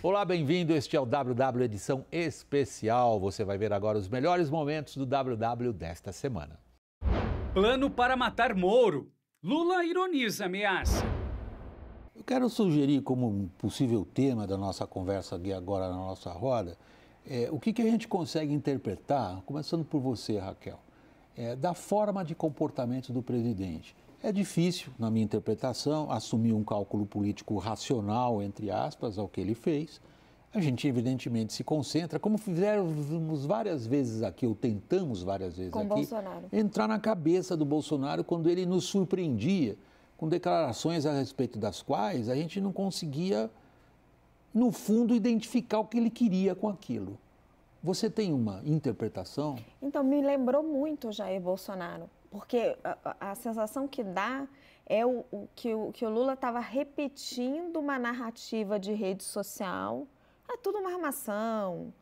Olá, bem-vindo. Este é o WW Edição Especial. Você vai ver agora os melhores momentos do WW desta semana. Plano para matar Moro. Lula ironiza ameaça. Eu quero sugerir como um possível tema da nossa conversa aqui agora na nossa roda é, o que, que a gente consegue interpretar, começando por você, Raquel, é, da forma de comportamento do presidente. É difícil, na minha interpretação, assumir um cálculo político racional, entre aspas, ao que ele fez. A gente, evidentemente, se concentra, como fizemos várias vezes aqui, ou tentamos várias vezes Com aqui, Bolsonaro. entrar na cabeça do Bolsonaro quando ele nos surpreendia com declarações a respeito das quais a gente não conseguia, no fundo, identificar o que ele queria com aquilo. Você tem uma interpretação? Então, me lembrou muito Jair Bolsonaro porque a, a sensação que dá é o, o, que, o que o Lula estava repetindo uma narrativa de rede social. É tudo uma armação.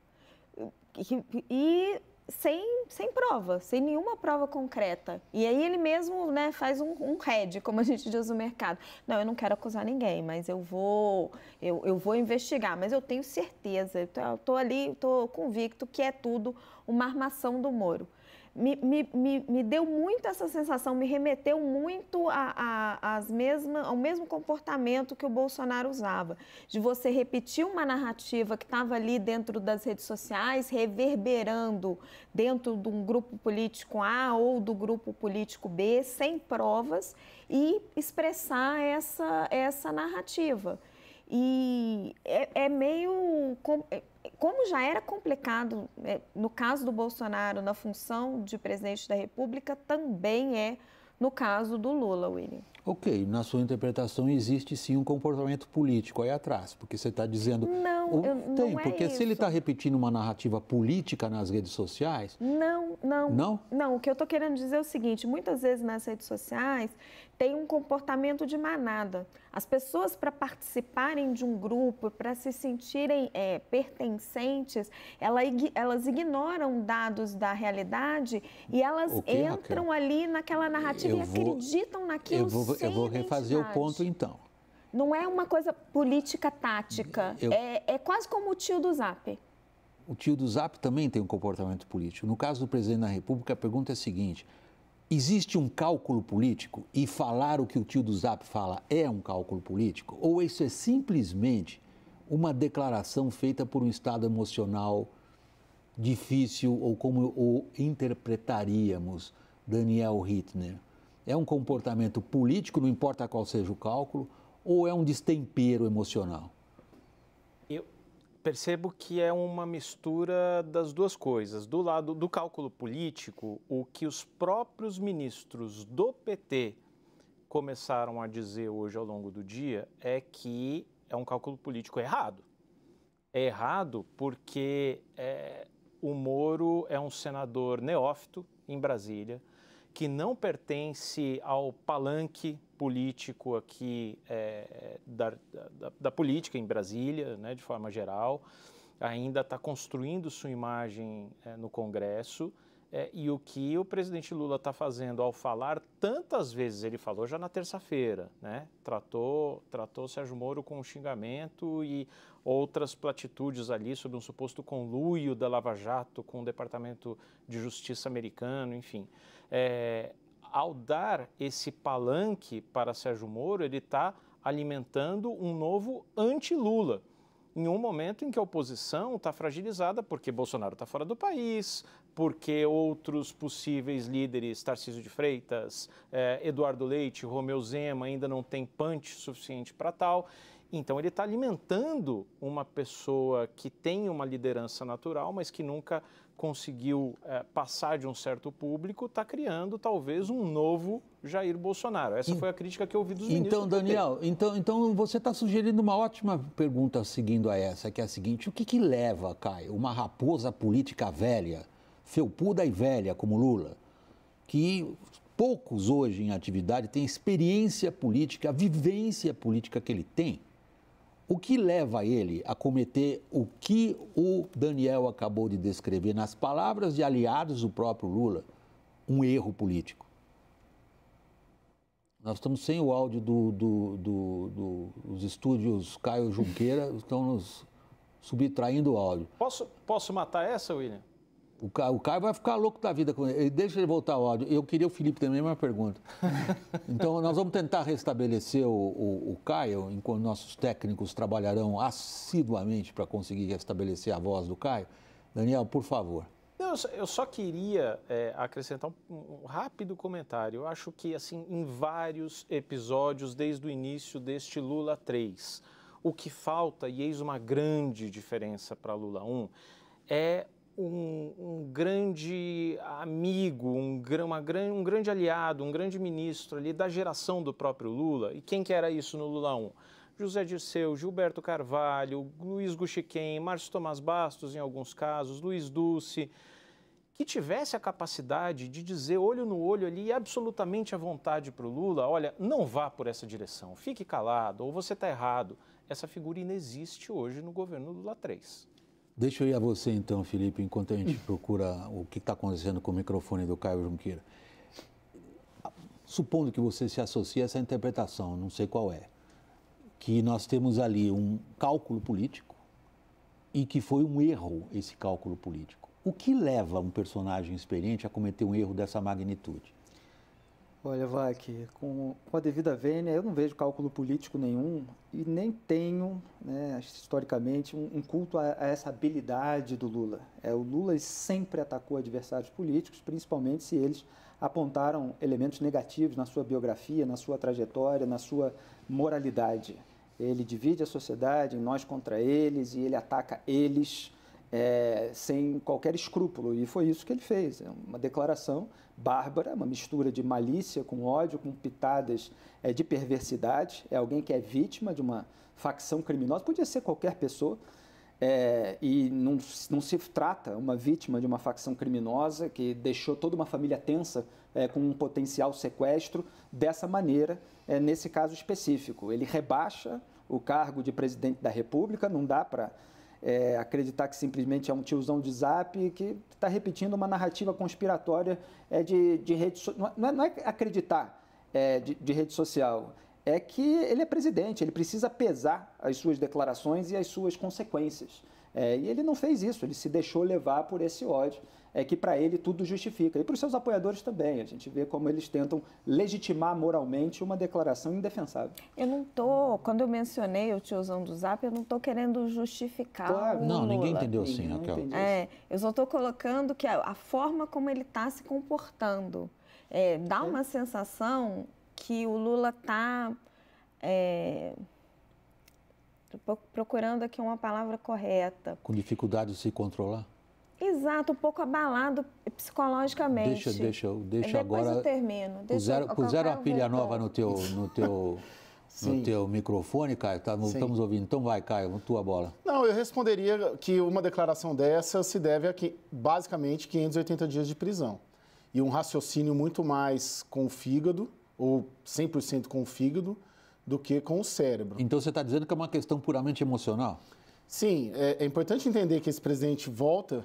E, e sem, sem prova, sem nenhuma prova concreta. E aí ele mesmo né, faz um, um head, como a gente diz no mercado. Não, eu não quero acusar ninguém, mas eu vou eu, eu vou investigar, mas eu tenho certeza, eu ali, estou convicto que é tudo uma armação do Moro me, me, me, me deu muito essa sensação, me remeteu muito a, a, as mesma, ao mesmo comportamento que o Bolsonaro usava, de você repetir uma narrativa que estava ali dentro das redes sociais, reverberando dentro de um grupo político A ou do grupo político B, sem provas, e expressar essa, essa narrativa. E é, é meio. É, como já era complicado, é, no caso do Bolsonaro, na função de presidente da República, também é no caso do Lula, William. Ok, na sua interpretação existe sim um comportamento político aí atrás, porque você está dizendo. Não, o... eu, tem, não é porque é se ele está repetindo uma narrativa política nas redes sociais. Não, não. Não? Não, o que eu estou querendo dizer é o seguinte: muitas vezes nas redes sociais tem um comportamento de manada. As pessoas, para participarem de um grupo, para se sentirem é, pertencentes, elas ignoram dados da realidade e elas okay, entram Raquel, ali naquela narrativa e vou, acreditam naquilo eu vou, Eu vou refazer identidade. o ponto então. Não é uma coisa política tática, eu, é, é quase como o tio do Zap. O tio do Zap também tem um comportamento político. No caso do presidente da República, a pergunta é a seguinte: Existe um cálculo político e falar o que o tio do Zap fala é um cálculo político? Ou isso é simplesmente uma declaração feita por um estado emocional difícil ou como o interpretaríamos Daniel Hitner? É um comportamento político, não importa qual seja o cálculo, ou é um destempero emocional? percebo que é uma mistura das duas coisas. Do lado do cálculo político, o que os próprios ministros do PT começaram a dizer hoje ao longo do dia é que é um cálculo político errado. É errado porque é, o Moro é um senador neófito em Brasília, que não pertence ao palanque político aqui é, da, da, da, política em Brasília, né, de forma geral, ainda está construindo sua imagem é, no Congresso. É, e o que o presidente Lula está fazendo ao falar tantas vezes, ele falou já na terça-feira, né? Tratou, tratou Sérgio Moro com um xingamento e outras platitudes ali sobre um suposto conluio da Lava Jato com o Departamento de Justiça americano, enfim. É, ao dar esse palanque para Sérgio Moro, ele está alimentando um novo anti-Lula. Em um momento em que a oposição está fragilizada porque Bolsonaro está fora do país, porque outros possíveis líderes, Tarcísio de Freitas, eh, Eduardo Leite, Romeu Zema, ainda não tem punch suficiente para tal. Então ele está alimentando uma pessoa que tem uma liderança natural, mas que nunca conseguiu é, passar de um certo público, está criando talvez um novo Jair Bolsonaro. Essa foi a crítica que eu ouvi dos então, ministros. Daniel, então, então você está sugerindo uma ótima pergunta seguindo a essa, que é a seguinte: o que, que leva, Caio, uma raposa política velha, felpuda e velha como Lula, que poucos hoje em atividade têm experiência política, a vivência política que ele tem? O que leva ele a cometer o que o Daniel acabou de descrever, nas palavras de aliados do próprio Lula, um erro político? Nós estamos sem o áudio do, do, do, dos estúdios Caio Junqueira, estão nos subtraindo o áudio. Posso, posso matar essa, William? O Caio, o Caio vai ficar louco da vida com ele. Deixa ele voltar ao áudio. Eu queria o Felipe também, é uma pergunta. Então, nós vamos tentar restabelecer o, o, o Caio, enquanto nossos técnicos trabalharão assiduamente para conseguir restabelecer a voz do Caio. Daniel, por favor. Não, eu, só, queria é, acrescentar um, um, rápido comentário. Eu acho que, assim, em vários episódios, desde o início deste Lula 3, o que falta, e eis uma grande diferença para Lula 1, é um, um grande amigo, um, uma, um grande aliado, um grande ministro ali da geração do próprio Lula. E quem que era isso no Lula 1? José Dirceu, Gilberto Carvalho, Luiz Guxiquem, Márcio Tomás Bastos, em alguns casos, Luiz Dulce, que tivesse a capacidade de dizer olho no olho ali, absolutamente à vontade para o Lula, olha, não vá por essa direção, fique calado, ou você está errado. Essa figura inexiste hoje no governo Lula 3. Deixa eu ir a você então, Felipe, enquanto a gente hum. procura o que está acontecendo com o microfone do Caio Junqueira. Supondo que você se associe a essa interpretação, não sei qual é, que nós temos ali um cálculo político e que foi um erro esse cálculo político. O que leva um personagem experiente a cometer um erro dessa magnitude? Olha, Vac, com, com a devida vênia, eu não vejo cálculo político nenhum e nem tenho, né, historicamente, um, um culto a, a, essa habilidade do Lula. É, o Lula sempre atacou adversários políticos, principalmente se eles apontaram elementos negativos na sua biografia, na sua trajetória, na sua moralidade. Ele divide a sociedade em nós contra eles e ele ataca eles é, sem qualquer escrúpulo. E foi isso que ele fez. É uma declaração bárbara, uma mistura de malícia com ódio, com pitadas é, de perversidade. É alguém que é vítima de uma facção criminosa, podia ser qualquer pessoa. É, e não, não, se trata uma vítima de uma facção criminosa que deixou toda uma família tensa é, com um potencial sequestro dessa maneira, é, nesse caso específico. Ele rebaixa o cargo de presidente da República, não dá para é, acreditar que simplesmente é um tiozão de zap que está repetindo uma narrativa conspiratória é de, de rede social. É, não, é, não é acreditar é, de, de rede social, é que ele é presidente, ele precisa pesar as suas declarações e as suas consequências. É, e ele não fez isso, ele se deixou levar por esse ódio, é, que para ele tudo justifica. E para os seus apoiadores também. A gente vê como eles tentam legitimar moralmente uma declaração indefensável. Eu não tô, quando eu mencionei o tiozão do Zap, eu não tô querendo justificar. Claro. não, Lula. Assim, ninguém entendeu sim, Raquel. É, assim. eu só tô colocando que a, a forma como ele está se comportando é, dá é. uma sensação que o Lula está. É, procurando aqui uma palavra correta. Com dificuldade de se controlar? Exato, um pouco abalado psicologicamente. Deixa, deixa, deixa agora. Depois eu termino. Puseram, puseram a pilha voltando. nova no teu, no teu, no teu microfone, Caio? Tá, estamos ouvindo. Então vai, Caio, tua bola. Não, eu responderia que uma declaração dessa se deve a que, basicamente 580 dias de prisão. E um raciocínio muito mais com o fígado, ou 100% com o fígado, do que com o cérebro. Então você está dizendo que é uma questão puramente emocional? Sim, é, é importante entender que esse presidente volta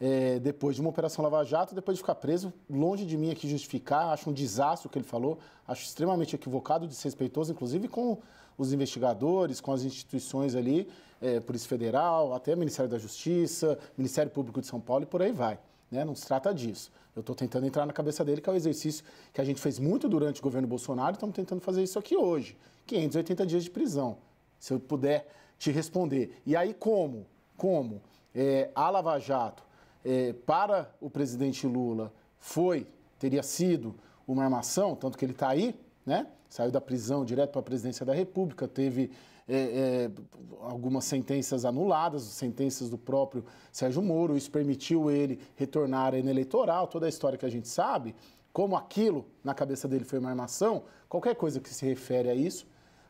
é, depois de uma operação Lava Jato, depois de ficar preso, longe de mim aqui justificar, acho um desastre o que ele falou, acho extremamente equivocado, desrespeitoso, inclusive com os investigadores, com as instituições ali, é, Polícia Federal, até Ministério da Justiça, Ministério Público de São Paulo e por aí vai. Né? Não se trata disso. Eu estou tentando entrar na cabeça dele, que é o um exercício que a gente fez muito durante o governo Bolsonaro, e estamos tentando fazer isso aqui hoje. 580 dias de prisão, se eu puder te responder. E aí como? Como é, a Lava Jato é, para o presidente Lula foi, teria sido uma armação, tanto que ele está aí, né? Saiu da prisão direto para a presidência da República, teve é, é, algumas sentenças anuladas, sentenças do próprio Sérgio Moro, isso permitiu ele retornar à eleitoral, toda a história que a gente sabe. Como aquilo na cabeça dele foi uma armação, qualquer coisa que se refere a isso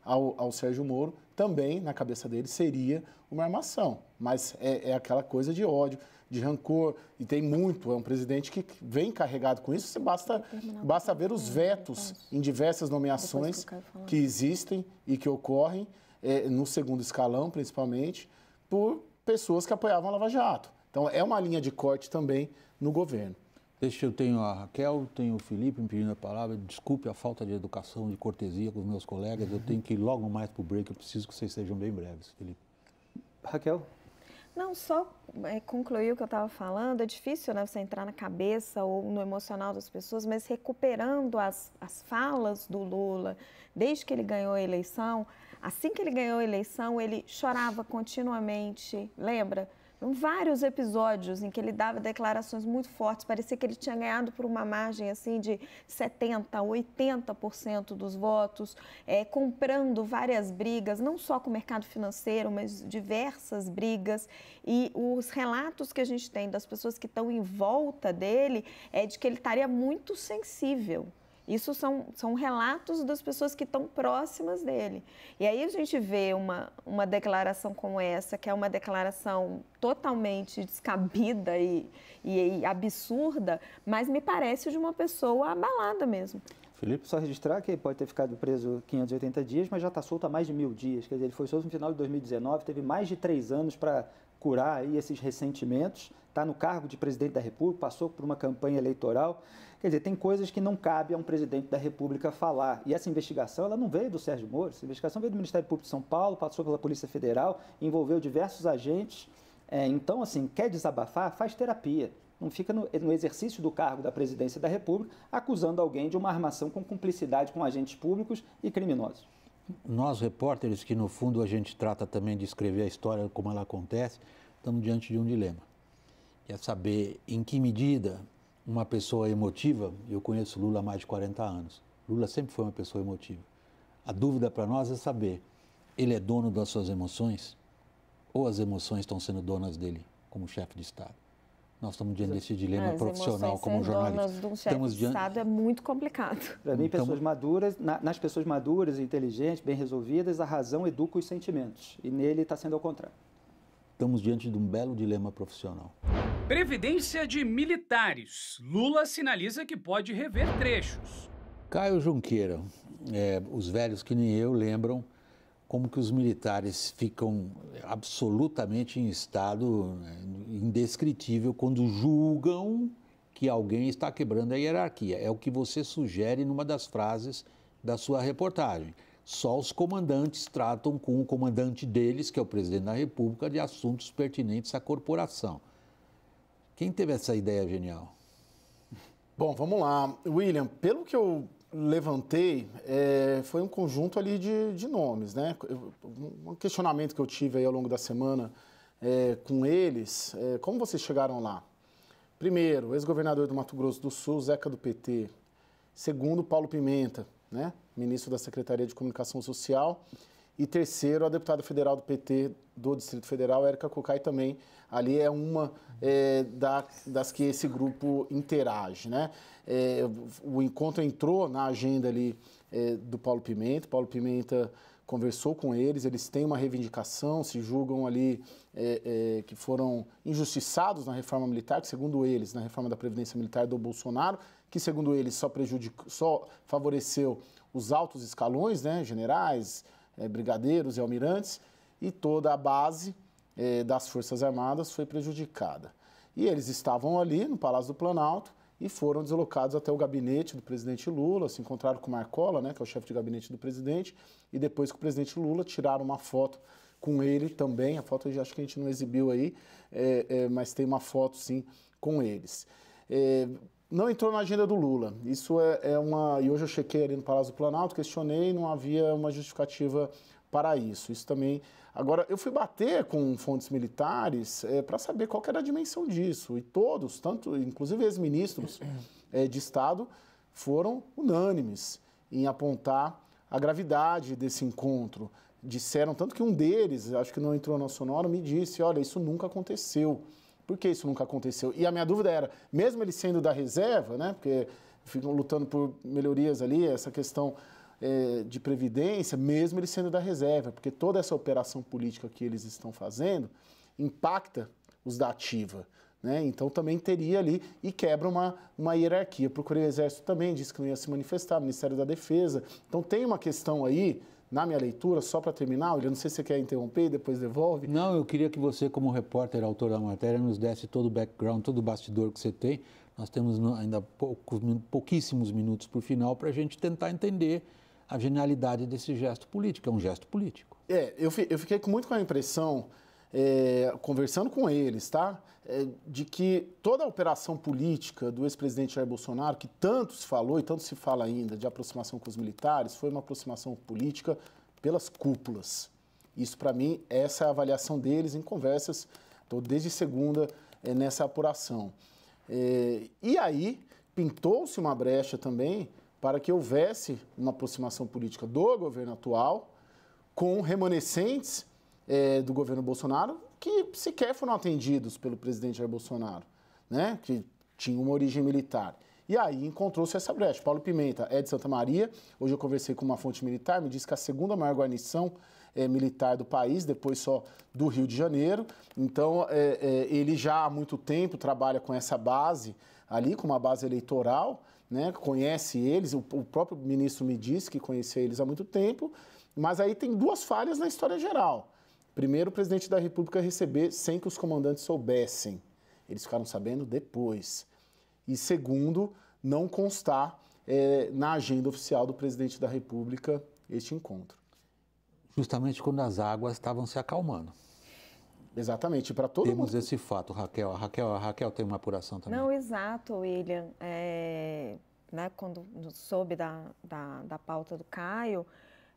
ao, ao Sérgio Moro, também na cabeça dele seria uma armação. Mas é, é, aquela coisa de ódio, de rancor, e tem muito. É um presidente que vem carregado com isso. Basta, basta ver os né? vetos é em diversas nomeações que, existem e que ocorrem, é, no segundo escalão, principalmente, por pessoas que apoiavam a Lava Jato. Então, é uma linha de corte também no governo. Deixa eu tenho a Raquel, tenho o Felipe me pedindo a palavra. Desculpe a falta de educação, de cortesia com os meus colegas. Eu tenho que ir logo mais para o break. Eu preciso que vocês sejam bem breves, Felipe. Raquel? Não, só é, concluir o que eu estava falando. É difícil né, você entrar na cabeça ou no emocional das pessoas, mas recuperando as, as falas do Lula, desde que ele ganhou a eleição, assim que ele ganhou a eleição, ele chorava continuamente. Lembra? vários episódios em que ele dava declarações muito fortes, parecia que ele tinha ganhado por uma margem assim de 70, 80% dos votos, é, comprando várias brigas, não só com o mercado financeiro, mas diversas brigas. E os relatos que a gente tem das pessoas que estão em volta dele é de que ele estaria muito sensível isso são, são relatos das pessoas que estão próximas dele. E aí a gente vê uma, uma declaração como essa, que é uma declaração totalmente descabida e, e, e absurda, mas me parece de uma pessoa abalada mesmo. Felipe, só registrar que ele pode ter ficado preso 580 dias, mas já está solto há mais de mil dias. Quer dizer, ele foi solto no final de 2019, teve mais de três anos para curar aí esses ressentimentos, está no cargo de presidente da República, passou por uma campanha eleitoral. Quer dizer, tem coisas que não cabe a um presidente da República falar. E essa investigação ela não veio do Sérgio Moro, essa investigação veio do Ministério Público de São Paulo, passou pela Polícia Federal, envolveu diversos agentes. É, então, assim, quer desabafar? Faz terapia. Não fica no, no, exercício do cargo da presidência da República acusando alguém de uma armação com cumplicidade com agentes públicos e criminosos. Nós, repórteres, que no fundo a gente trata também de escrever a história como ela acontece, estamos diante de um dilema. quer é saber em que medida uma pessoa emotiva, eu conheço Lula há mais de 40 anos. Lula sempre foi uma pessoa emotiva. A dúvida para nós é saber: ele é dono das suas emoções ou as emoções estão sendo donas dele como chefe de Estado? Nós estamos diante desse dilema as profissional como jornalista. De um chefe estamos de diante... Estado é muito complicado. Para mim, então... pessoas maduras, nas pessoas maduras, inteligentes, bem resolvidas, a razão educa os sentimentos. E nele está sendo ao contrário. Estamos diante de um belo dilema profissional. Previdência de militares. Lula sinaliza que pode rever trechos. Caio Junqueira, é, os velhos que nem eu lembram como que os militares ficam absolutamente em estado né, indescritível quando julgam que alguém está quebrando a hierarquia. É o que você sugere numa das frases da sua reportagem. Só os comandantes tratam com o comandante deles, que é o presidente da República, de assuntos pertinentes à corporação. Quem teve essa ideia genial? Bom, vamos lá. William, pelo que eu levantei, é, foi um conjunto ali de, de nomes, né? Um questionamento que eu tive aí ao longo da semana é, com eles, é, como vocês chegaram lá? Primeiro, ex-governador do Mato Grosso do Sul, Zeca do PT. Segundo, Paulo Pimenta, né? ministro da Secretaria de Comunicação Social. E terceiro, a deputada federal do PT do Distrito Federal, Érica Cucai, também. Ali é uma é, da, das que esse grupo interage. Né? É, o encontro entrou na agenda ali é, do Paulo Pimenta, Paulo Pimenta conversou com eles, eles têm uma reivindicação, se julgam ali é, é, que foram injustiçados na reforma militar, que segundo eles, na reforma da Previdência Militar do Bolsonaro, que segundo eles só, prejudicou, só favoreceu os altos escalões, né, generais, é, brigadeiros e almirantes, e toda a base eh, das Forças Armadas foi prejudicada. E eles estavam ali no Palácio do Planalto e foram deslocados até o gabinete do presidente Lula, se encontraram com Marcola, né, que é o chefe de gabinete do presidente, e depois com o presidente Lula tiraram uma foto com ele também. A foto acho que a gente não exibiu aí, é, é, mas tem uma foto sim com eles. É, não entrou na agenda do Lula. Isso é, é, uma. E hoje eu chequei ali no Palácio do Planalto, questionei, não havia uma justificativa para isso. Isso também. Agora, eu fui bater com fontes militares é, eh, para saber qual era a dimensão disso. E todos, tanto, inclusive ex-ministros é, de Estado, foram unânimes em apontar a gravidade desse encontro. Disseram, tanto que um deles, acho que não entrou na sonora, me disse: olha, isso nunca aconteceu. Por que isso nunca aconteceu? E a minha dúvida era, mesmo ele sendo da reserva, né? Porque ficam lutando por melhorias ali, essa questão é, de previdência, mesmo ele sendo da reserva, porque toda essa operação política que eles estão fazendo impacta os da ativa. Né? Então também teria ali e quebra uma, uma hierarquia. Procurei o Exército também, disse que não ia se manifestar, Ministério da Defesa. Então tem uma questão aí, na minha leitura, só para terminar, eu não sei se você quer interromper e depois devolve. Não, eu queria que você, como repórter, autor da matéria, nos desse todo o background, todo o bastidor que você tem. Nós temos ainda poucos, pouquíssimos minutos para o final para a gente tentar entender a genialidade desse gesto político, é um gesto político. É, eu, fi, eu fiquei muito com a impressão, é, conversando com eles, tá? É, de que toda a operação política do ex-presidente Jair Bolsonaro, que tanto se falou e tanto se fala ainda de aproximação com os militares, foi uma aproximação política pelas cúpulas. Isso, para mim, essa é a avaliação deles em conversas, estou desde segunda é, nessa apuração. É, e aí, pintou-se uma brecha também para que houvesse uma aproximação política do governo atual com remanescentes é, do governo Bolsonaro que sequer foram atendidos pelo presidente Jair Bolsonaro, né? que tinha uma origem militar. E aí encontrou-se essa brecha. Paulo Pimenta é de Santa Maria. Hoje eu conversei com uma fonte militar, me disse que é a segunda maior guarnição é, militar do país, depois só do Rio de Janeiro. Então é, é, ele já há muito tempo trabalha com essa base ali, com uma base eleitoral né, conhece eles, o, o próprio ministro me disse que conhecia eles há muito tempo, mas aí tem duas falhas na história geral. Primeiro, o presidente da República receber sem que os comandantes soubessem. Eles ficaram sabendo depois. E segundo, não constar é, na agenda oficial do presidente da República este encontro. Justamente quando as águas estavam se acalmando. Exatamente, para todo Temos mundo. Temos esse fato, Raquel. A Raquel, a Raquel tem uma apuração também. Não, exato, William. É, né, quando soube da, da, da pauta do Caio,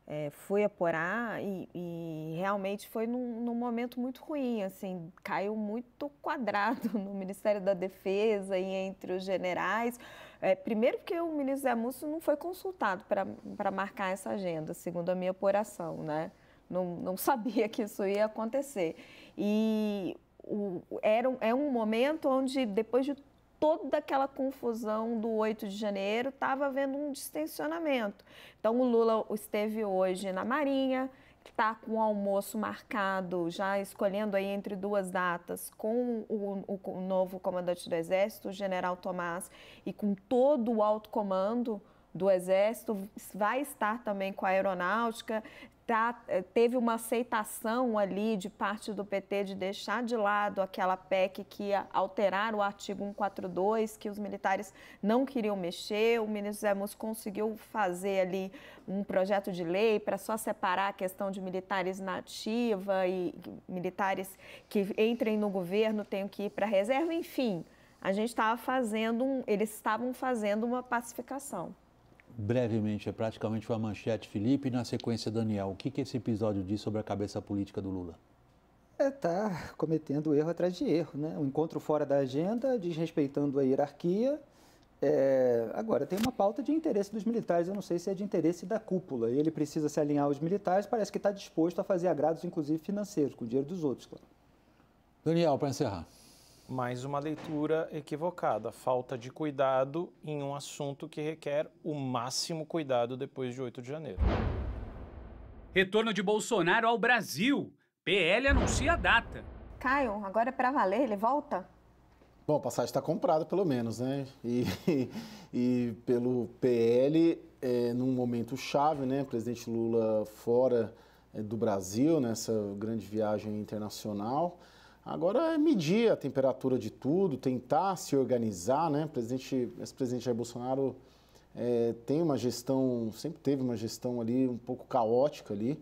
é, fui apurar e, e, realmente foi num, num momento muito ruim, assim, caiu muito quadrado no Ministério da Defesa e entre os generais. É, primeiro porque o ministro Zé Múcio não foi consultado para marcar essa agenda, segundo a minha apuração, né? Não, não sabia que isso ia acontecer. E o, era, é um momento onde, depois de toda aquela confusão do 8 de janeiro, estava havendo um distensionamento. Então, o Lula esteve hoje na Marinha, está com o almoço marcado, já escolhendo aí entre duas datas, com o, o, o, novo comandante do Exército, o general Tomás, e com todo o alto comando do Exército, vai estar também com a Aeronáutica, tá, eh, teve uma aceitação ali de parte do PT de deixar de lado aquela PEC que ia alterar o artigo 142, que os militares não queriam mexer. O ministro Zé Múcio conseguiu fazer ali um projeto de lei para só separar a questão de militares nativa e militares que entrem no governo tenham que ir para a reserva, enfim. A gente estava fazendo um, eles estavam fazendo uma pacificação brevemente, é praticamente uma manchete, Felipe, e na sequência, Daniel. O que, que esse episódio diz sobre a cabeça política do Lula? Está é, tá cometendo erro atrás de erro, né? Um encontro fora da agenda, desrespeitando a hierarquia. É... agora, tem uma pauta de interesse dos militares, eu não sei se é de interesse da cúpula. Ele precisa se alinhar aos militares, parece que está disposto a fazer agrados, inclusive financeiros, com o dinheiro dos outros, claro. Daniel, para encerrar mais uma leitura equivocada, falta de cuidado em um assunto que requer o máximo cuidado depois de 8 de janeiro. Retorno de Bolsonaro ao Brasil. PL anuncia a data. Caio, agora é para valer, ele volta? Bom, a passagem está comprada, pelo menos, né? E, e, pelo PL, é, num momento chave, né? Presidente Lula fora é, do Brasil, nessa grande viagem internacional. Agora é medir a temperatura de tudo, tentar se organizar, né? O presidente, esse presidente Jair Bolsonaro é, tem uma gestão, sempre teve uma gestão ali um pouco caótica ali,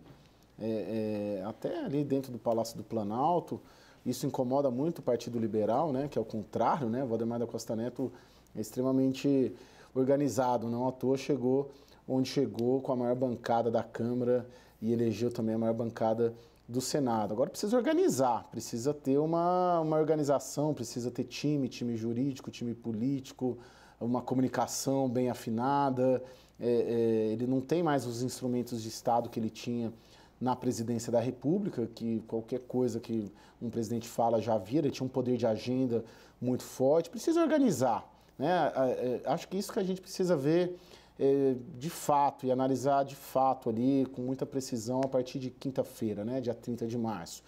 é, é, até ali dentro do Palácio do Planalto. Isso incomoda muito o Partido Liberal, né? Que é o contrário, né? O Valdemar da Costa Neto é extremamente organizado, não à toa chegou onde chegou com a maior bancada da Câmara e elegeu também a maior bancada do Senado. Agora precisa organizar, precisa ter uma, uma organização, precisa ter time, time jurídico, time político, uma comunicação bem afinada. É, é, ele não tem mais os instrumentos de Estado que ele tinha na presidência da República, que qualquer coisa que um presidente fala já vira, ele tinha um poder de agenda muito forte. Precisa organizar. Né? Acho que isso que a gente precisa ver é, de fato e analisar de fato ali com muita precisão a partir de quinta-feira, né, dia 30 de março.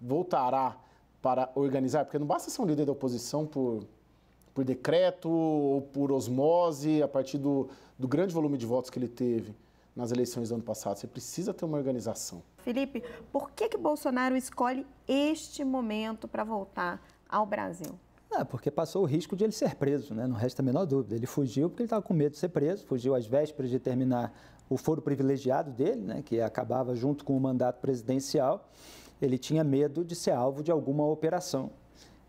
Voltará para organizar, porque não basta ser um líder da oposição por, por decreto ou por osmose, a partir do, do grande volume de votos que ele teve nas eleições do ano passado. Você precisa ter uma organização. Felipe, por que, que Bolsonaro escolhe este momento para voltar ao Brasil? Ah, porque passou o risco de ele ser preso, né? não resta a menor dúvida. Ele fugiu porque ele estava com medo de ser preso, fugiu às vésperas de terminar o foro privilegiado dele, né? que acabava junto com o mandato presidencial. Ele tinha medo de ser alvo de alguma operação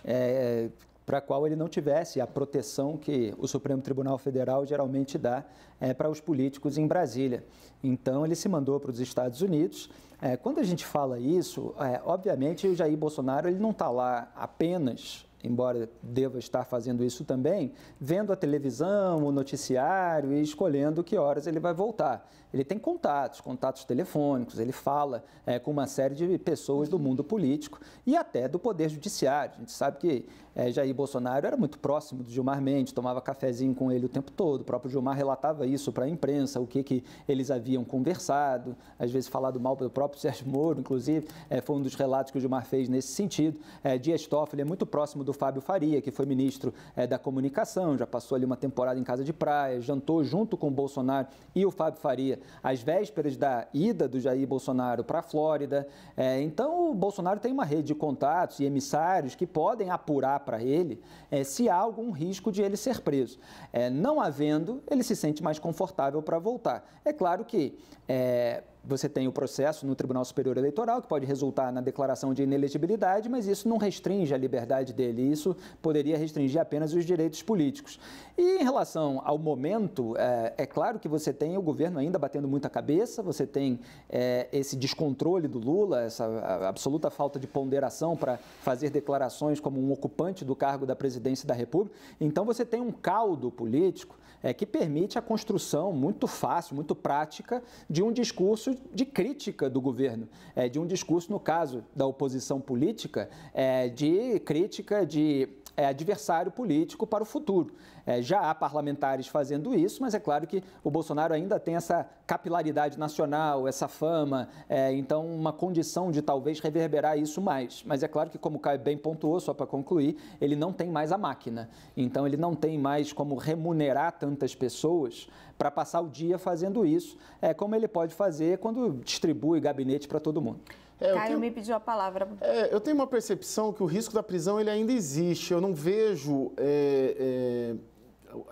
é, para a qual ele não tivesse a proteção que o Supremo Tribunal Federal geralmente dá é, para os políticos em Brasília. Então, ele se mandou para os Estados Unidos. É, quando a gente fala isso, é, obviamente o Jair Bolsonaro ele não está lá apenas embora deva estar fazendo isso também, vendo a televisão, o noticiário e escolhendo que horas ele vai voltar. Ele tem contatos, contatos telefônicos, ele fala é, com uma série de pessoas do mundo político e até do poder judiciário. A gente sabe que é, Jair Bolsonaro era muito próximo do Gilmar Mendes, tomava cafezinho com ele o tempo todo. O próprio Gilmar relatava isso para a imprensa, o que, que eles haviam conversado, às vezes falado mal pelo próprio Sérgio Moro, inclusive, é, foi um dos relatos que o Gilmar fez nesse sentido. É, Dias Toffoli é muito próximo do Fábio Faria, que foi ministro é, da Comunicação, já passou ali uma temporada em casa de praia, jantou junto com o Bolsonaro e o Fábio Faria às vésperas da ida do Jair Bolsonaro para a Flórida. É, então, o Bolsonaro tem uma rede de contatos e emissários que podem apurar perguntar para ele é, se há algum risco de ele ser preso. É, não havendo, ele se sente mais confortável para voltar. É claro que é, você tem o processo no Tribunal Superior Eleitoral, que pode resultar na declaração de inelegibilidade, mas isso não restringe a liberdade dele, isso poderia restringir apenas os direitos políticos. E em relação ao momento, é, é claro que você tem o governo ainda batendo muita cabeça, você tem é, esse descontrole do Lula, essa absoluta falta de ponderação para fazer declarações como um ocupante do cargo da presidência da República. Então você tem um caldo político é, que permite a construção muito fácil, muito prática, de um discurso de crítica do governo, é, de um discurso, no caso da oposição política, é, de crítica, de é, adversário político para o futuro. É, já há parlamentares fazendo isso, mas é claro que o Bolsonaro ainda tem essa capilaridade nacional, essa fama, é, então uma condição de talvez reverberar isso mais. Mas é claro que, como o Caio bem pontuou, só para concluir, ele não tem mais a máquina. Então ele não tem mais como remunerar tantas pessoas para passar o dia fazendo isso, é como ele pode fazer quando distribui gabinete para todo mundo. É, Caio tenho... me pediu a palavra. É, eu tenho uma percepção que o risco da prisão ele ainda existe. Eu não vejo é,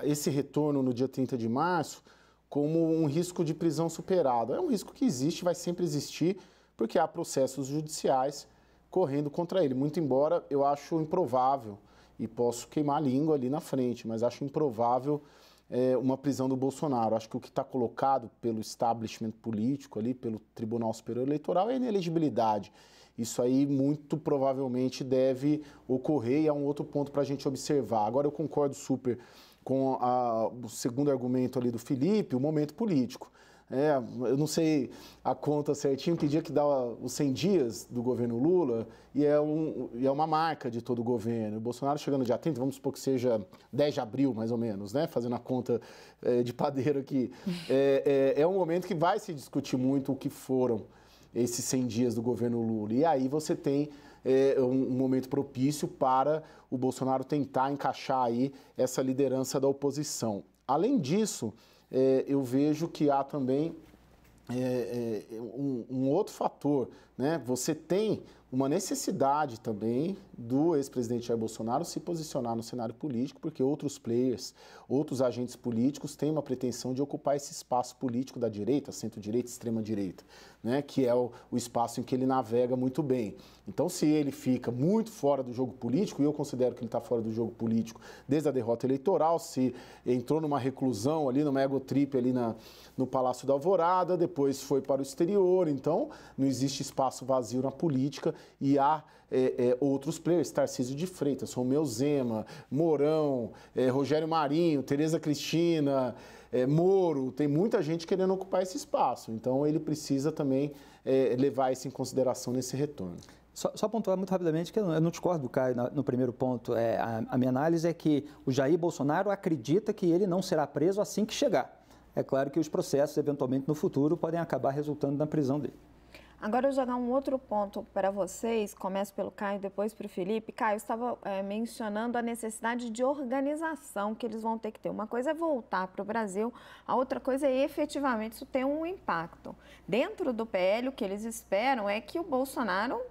é esse retorno no dia 30 de março como um risco de prisão superado. É um risco que existe, vai sempre existir, porque há processos judiciais correndo contra ele. Muito embora eu acho improvável, e posso queimar a língua ali na frente, mas acho improvável é, uma prisão do Bolsonaro. Acho que o que está colocado pelo establishment político ali, pelo Tribunal Superior Eleitoral, é inelegibilidade. Isso aí muito provavelmente deve ocorrer e é um outro ponto para a gente observar. Agora eu concordo super com a, o segundo argumento ali do Felipe, o momento político. É, eu não sei a conta certinho, tem dia que dá os 100 dias do governo Lula e é, um, e é uma marca de todo o governo. O Bolsonaro chegando dia 30, vamos supor que seja 10 de abril, mais ou menos, né? fazendo a conta é, de padeiro aqui. É, é, é um momento que vai se discutir muito o que foram esses 100 dias do governo Lula. E aí você tem é, um, um, momento propício para o Bolsonaro tentar encaixar aí essa liderança da oposição. Além disso, é, eu vejo que há também é, é, um, um, outro fator, né? Você tem uma necessidade também do ex-presidente Jair Bolsonaro se posicionar no cenário político, porque outros players, outros agentes políticos têm uma pretensão de ocupar esse espaço político da direita, centro-direita, extrema-direita, né, que é o, o, espaço em que ele navega muito bem. Então, se ele fica muito fora do jogo político, e eu considero que ele está fora do jogo político desde a derrota eleitoral, se entrou numa reclusão ali, numa egotrip ali na, no Palácio da Alvorada, depois foi para o exterior, então não existe espaço vazio na política e há é, é, outros players, Tarcísio de Freitas, Romeu Zema, Mourão, é, Rogério Marinho, Tereza Cristina, é, Moro, tem muita gente querendo ocupar esse espaço. Então ele precisa também é, levar isso em consideração nesse retorno. Só, só, pontuar muito rapidamente que eu não, discordo do Caio no, no primeiro ponto. É, a, a, minha análise é que o Jair Bolsonaro acredita que ele não será preso assim que chegar. É claro que os processos, eventualmente no futuro, podem acabar resultando na prisão dele. Agora eu jogar um outro ponto para vocês, começo pelo Caio, depois para o Felipe. Caio estava é, mencionando a necessidade de organização que eles vão ter que ter. Uma coisa é voltar para o Brasil, a outra coisa é efetivamente isso ter um impacto. Dentro do PL, o que eles esperam é que o Bolsonaro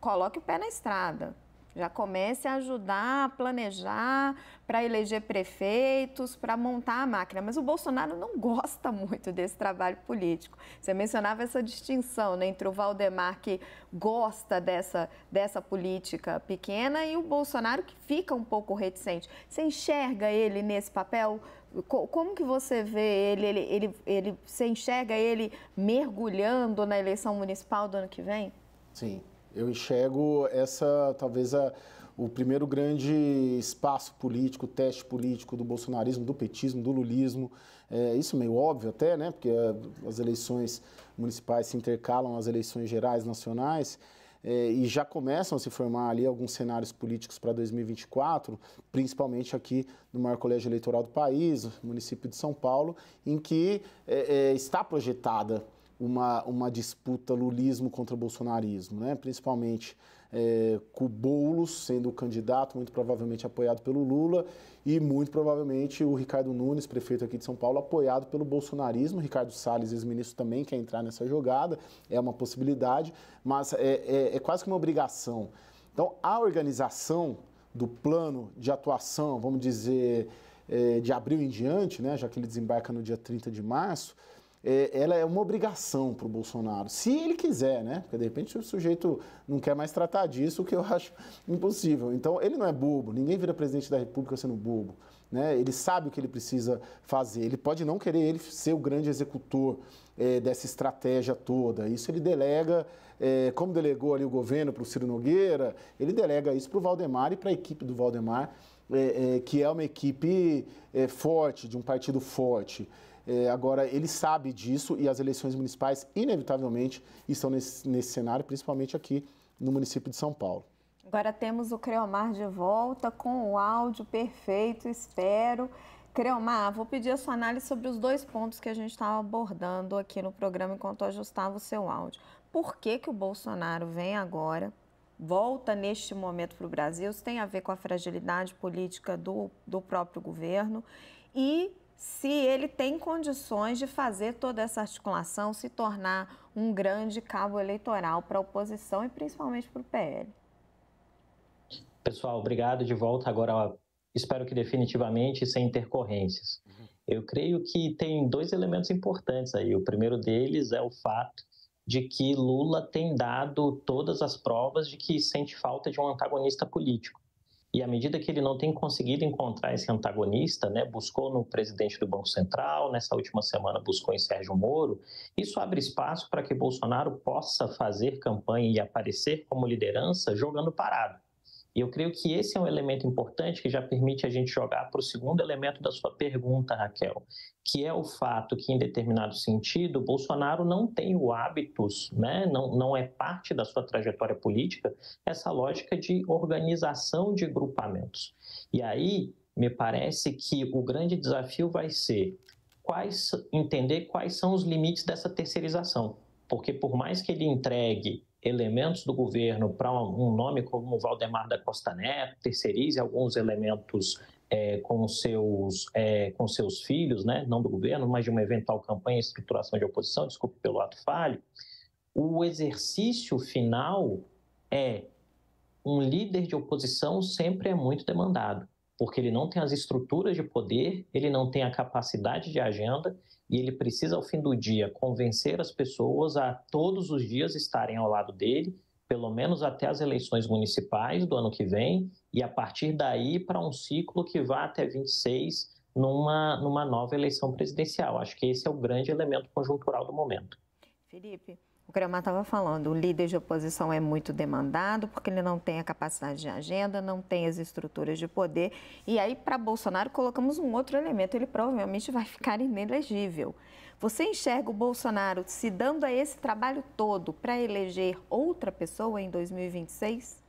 coloque o pé na estrada, já comece a ajudar a planejar para eleger prefeitos, para montar a máquina. Mas o Bolsonaro não gosta muito desse trabalho político. Você mencionava essa distinção né, entre o Valdemar, que gosta dessa, dessa política pequena, e o Bolsonaro, que fica um pouco reticente. Você enxerga ele nesse papel? Como que você vê ele? Ele, ele, ele Você enxerga ele mergulhando na eleição municipal do ano que vem? Sim. Eu enxergo essa, talvez, a, o primeiro grande espaço político, teste político do bolsonarismo, do petismo, do lulismo. É, isso meio óbvio até, né? Porque é, as eleições municipais se intercalam às eleições gerais nacionais. É, e já começam a se formar ali alguns cenários políticos para 2024, principalmente aqui no maior colégio eleitoral do país, município de São Paulo, em que é, é está projetada uma, uma disputa lulismo contra bolsonarismo, né? principalmente é, com Boulos sendo o candidato, muito provavelmente apoiado pelo Lula, e muito provavelmente o Ricardo Nunes, prefeito aqui de São Paulo, apoiado pelo bolsonarismo. Ricardo Salles, ex-ministro, também quer entrar nessa jogada, é uma possibilidade, mas é, é, é quase que uma obrigação. Então, a organização do plano de atuação, vamos dizer, é, de abril em diante, né, já que ele desembarca no dia 30 de março, é, ela é uma obrigação para o Bolsonaro, se ele quiser, né? Porque de repente o sujeito não quer mais tratar disso, o que eu acho impossível. Então ele não é bobo, ninguém vira presidente da República sendo bobo. Né? Ele sabe o que ele precisa fazer. Ele pode não querer ele ser o grande executor é, dessa estratégia toda. Isso ele delega, é, como delegou ali o governo para o Ciro Nogueira, ele delega isso para o Valdemar e para a equipe do Valdemar, é, é, que é uma equipe é, forte, de um partido forte. É, agora, ele sabe disso e as eleições municipais, inevitavelmente, estão nesse, nesse cenário, principalmente aqui no município de São Paulo. Agora temos o Creomar de volta com o áudio perfeito, espero. Creomar, vou pedir a sua análise sobre os dois pontos que a gente estava abordando aqui no programa enquanto ajustava o seu áudio. Por que, que o Bolsonaro vem agora, volta neste momento para o Brasil? Isso tem a ver com a fragilidade política do, do próprio governo e se ele tem condições de fazer toda essa articulação se tornar um grande cabo eleitoral para a oposição e principalmente para o PL. Pessoal, obrigado de volta. Agora, espero que definitivamente sem intercorrências. Uhum. Eu creio que tem dois elementos importantes aí. O primeiro deles é o fato de que Lula tem dado todas as provas de que sente falta de um antagonista político. E à medida que ele não tem conseguido encontrar esse antagonista, né, buscou no presidente do Banco Central, nessa última semana buscou em Sérgio Moro, isso abre espaço para que Bolsonaro possa fazer campanha e aparecer como liderança jogando parado. E eu creio que esse é um elemento importante que já permite a gente jogar para o segundo elemento da sua pergunta, Raquel, que é o fato que, em determinado sentido, Bolsonaro não tem o hábitos, né, não, não é parte da sua trajetória política, essa lógica de organização de grupamentos. E aí, me parece que o grande desafio vai ser quais, entender quais são os limites dessa terceirização. Porque, por mais que ele entregue elementos do governo para um nome como Valdemar da Costa Neto, terceirize alguns elementos é, com, seus, é, com seus filhos, né? não do governo, mas de uma eventual campanha e estruturação de oposição, desculpe pelo ato falho, o exercício final é um líder de oposição sempre é muito demandado, porque ele não tem as estruturas de poder, ele não tem a capacidade de agenda e ele precisa, ao fim do dia, convencer as pessoas a todos os dias estarem ao lado dele, pelo menos até as eleições municipais do ano que vem, e a partir daí para um ciclo que vá até 26 numa, numa nova eleição presidencial. Acho que esse é o grande elemento conjuntural do momento. Felipe, o Cremar estava falando, o líder de oposição é muito demandado porque ele não tem a capacidade de agenda, não tem as estruturas de poder. E aí, para Bolsonaro, colocamos um outro elemento, ele provavelmente vai ficar inelegível. Você enxerga o Bolsonaro se dando a esse trabalho todo para eleger outra pessoa em 2026?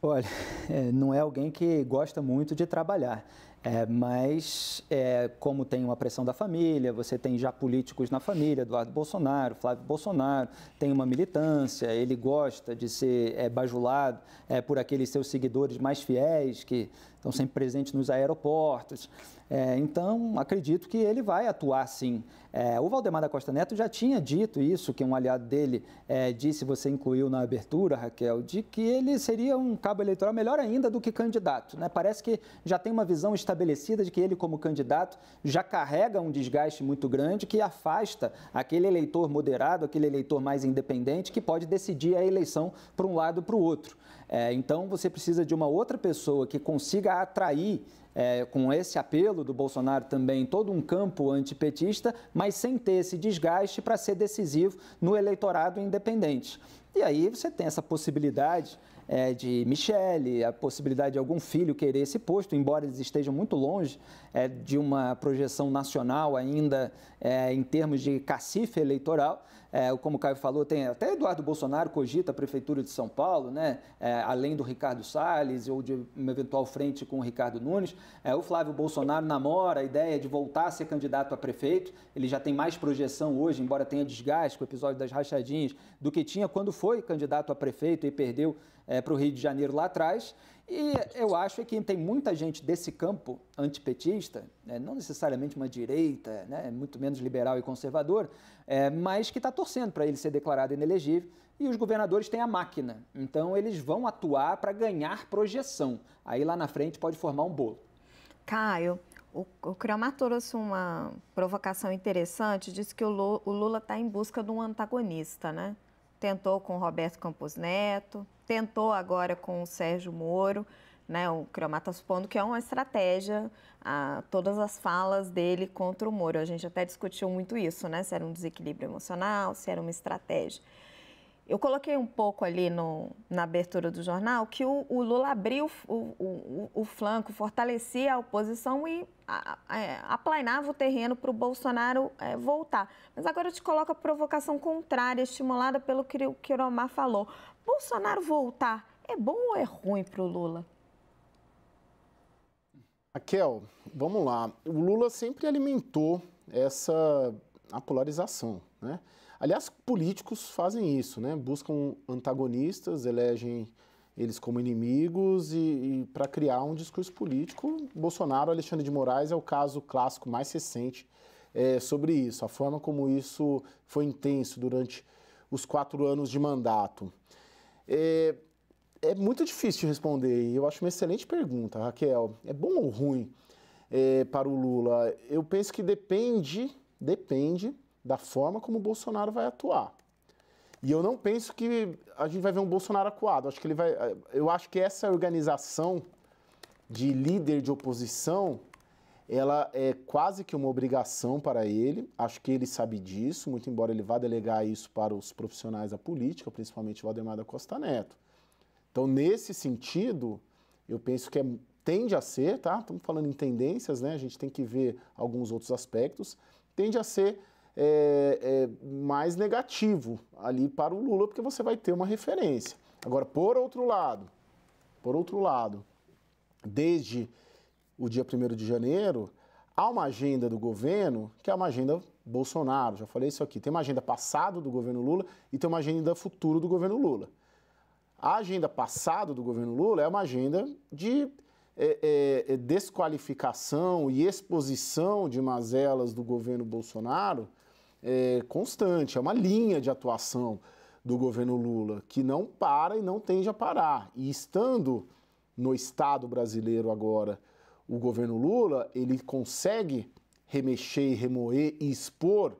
Olha, é, não é alguém que gosta muito de trabalhar. É, mas, é, como tem uma pressão da família, você tem já políticos na família, Eduardo Bolsonaro, Flávio Bolsonaro, tem uma militância, ele gosta de ser é, bajulado é, por aqueles seus seguidores mais fiéis, que estão sempre presentes nos aeroportos. É, então, acredito que ele vai atuar, sim, é, o Valdemar da Costa Neto já tinha dito isso, que um aliado dele é, disse, você incluiu na abertura, Raquel, de que ele seria um cabo eleitoral melhor ainda do que candidato. Né? Parece que já tem uma visão estabelecida de que ele, como candidato, já carrega um desgaste muito grande que afasta aquele eleitor moderado, aquele eleitor mais independente, que pode decidir a eleição para um lado ou para o outro. É, então, você precisa de uma outra pessoa que consiga atrair, é, com esse apelo do Bolsonaro também, todo um campo antipetista, mas sem ter esse desgaste para ser decisivo no eleitorado independente. E aí você tem essa possibilidade é, de Michele, a possibilidade de algum filho querer esse posto, embora eles estejam muito longe é, de uma projeção nacional ainda é, em termos de cacife eleitoral, é, como o Caio falou, tem até Eduardo Bolsonaro cogita a Prefeitura de São Paulo, né? É, além do Ricardo Salles ou de uma eventual frente com o Ricardo Nunes. É, o Flávio Bolsonaro namora a ideia de voltar a ser candidato a prefeito. Ele já tem mais projeção hoje, embora tenha desgaste com o episódio das rachadinhas, do que tinha quando foi candidato a prefeito e perdeu é, para o Rio de Janeiro lá atrás. E eu acho que tem muita gente desse campo antipetista, né, não necessariamente uma direita, né, muito menos liberal e conservador, é, mas que está torcendo para ele ser declarado inelegível. E os governadores têm a máquina, então eles vão atuar para ganhar projeção. Aí lá na frente pode formar um bolo. Caio, o, o Cramar trouxe uma provocação interessante, disse que o Lula está em busca de um antagonista, né? tentou com Roberto Campos Neto, tentou agora com o Sérgio Moro, né, o Criomar está supondo que é uma estratégia a, ah, todas as falas dele contra o Moro. A gente até discutiu muito isso, né? Se era um desequilíbrio emocional, se era uma estratégia. Eu coloquei um pouco ali no, na abertura do jornal que o, o Lula abriu o, o, o, flanco, fortalecia a oposição e é, aplainava o terreno para o Bolsonaro é, voltar. Mas agora eu te coloco a provocação contrária, estimulada pelo que o Quiromar falou. Bolsonaro voltar é bom ou é ruim para o Lula? Raquel, vamos lá. O Lula sempre alimentou essa a polarização, né? Aliás, políticos fazem isso, né? Buscam antagonistas, elegem eles como inimigos e, e para criar um discurso político. Bolsonaro, Alexandre de Moraes é o caso clássico mais recente é, sobre isso. A forma como isso foi intenso durante os quatro anos de mandato. É, é muito difícil de responder. Eu acho uma excelente pergunta, Raquel. É bom ou ruim é, para o Lula? Eu penso que depende, depende da forma como o Bolsonaro vai atuar. E eu não penso que a gente vai ver um Bolsonaro acuado. Acho que ele vai, eu acho que essa organização de líder de oposição, ela é quase que uma obrigação para ele. Acho que ele sabe disso, muito embora ele vá delegar isso para os profissionais da política, principalmente o Valdemar da Costa Neto. Então, nesse sentido, eu penso que é, tende a ser, tá? Estamos falando em tendências, né? A gente tem que ver alguns outros aspectos. Tende a ser é, é, mais negativo ali para o Lula, porque você vai ter uma referência. Agora, por outro lado, por outro lado, desde o dia 1 de janeiro, há uma agenda do governo que é uma agenda Bolsonaro, já falei isso aqui. Tem uma agenda passado do governo Lula e tem uma agenda futuro do governo Lula. A agenda passado do governo Lula é uma agenda de é, é, é desqualificação e exposição de mazelas do governo Bolsonaro é, constante, é uma linha de atuação do governo Lula que não para e não tende a parar. E estando no Estado brasileiro agora o governo Lula, ele consegue remexer, remoer e expor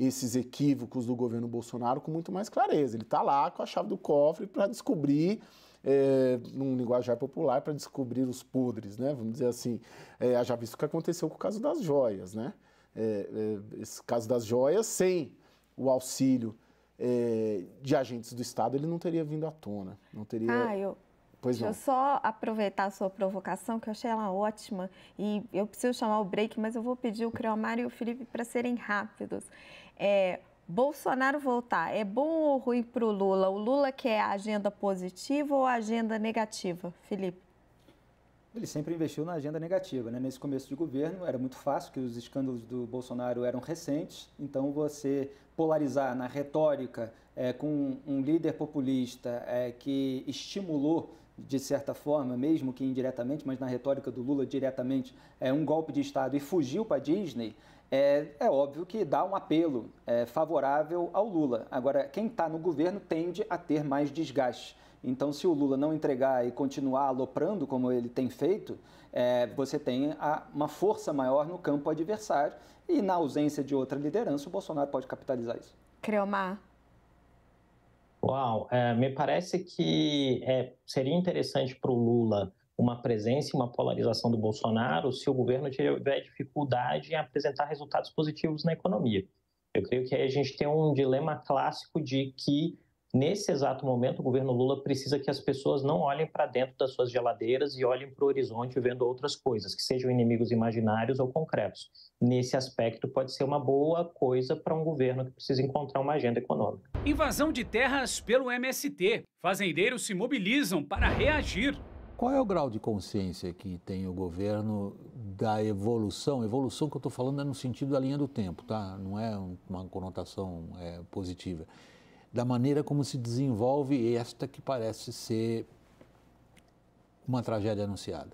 esses equívocos do governo Bolsonaro com muito mais clareza. Ele está lá com a chave do cofre para descobrir, é, num linguajar popular, para descobrir os podres, né? Vamos dizer assim, é, já visto o que aconteceu com o caso das joias, né? É, é, esse caso das joias, sem o auxílio é, de agentes do Estado, ele não teria vindo à tona. Não teria. Ah, eu... Pois Deixa não. eu só aproveitar a sua provocação, que eu achei ela ótima. E eu preciso chamar o break, mas eu vou pedir o Creomário e o Felipe para serem rápidos. É, Bolsonaro voltar, é bom ou ruim para o Lula? O Lula quer a agenda positiva ou a agenda negativa, Felipe? Ele sempre investiu na agenda negativa. Né? Nesse começo de governo era muito fácil, que os escândalos do Bolsonaro eram recentes, então você polarizar na retórica é, com um líder populista é, que estimulou de certa forma, mesmo que indiretamente, mas na retórica do Lula diretamente, é um golpe de Estado e fugiu para a Disney, é, é óbvio que dá um apelo é, favorável ao Lula. Agora, quem está no governo tende a ter mais desgaste. Então, se o Lula não entregar e continuar aloprando como ele tem feito, é, você tem a, uma força maior no campo adversário e, na ausência de outra liderança, o Bolsonaro pode capitalizar isso. Creomar. Uau, é, me parece que é, seria interessante para o Lula uma presença e uma polarização do Bolsonaro se o governo tiver dificuldade em apresentar resultados positivos na economia. Eu creio que aí a gente tem um dilema clássico de que Nesse exato momento, o governo Lula precisa que as pessoas não olhem para dentro das suas geladeiras e olhem para o horizonte vendo outras coisas, que sejam inimigos imaginários ou concretos. Nesse aspecto, pode ser uma boa coisa para um governo que precisa encontrar uma agenda econômica. Invasão de terras pelo MST. Fazendeiros se mobilizam para reagir. Qual é o grau de consciência que tem o governo da evolução? Evolução que eu estou falando é no sentido da linha do tempo, tá? Não é uma conotação é, positiva da maneira como se desenvolve esta que parece ser uma tragédia anunciada?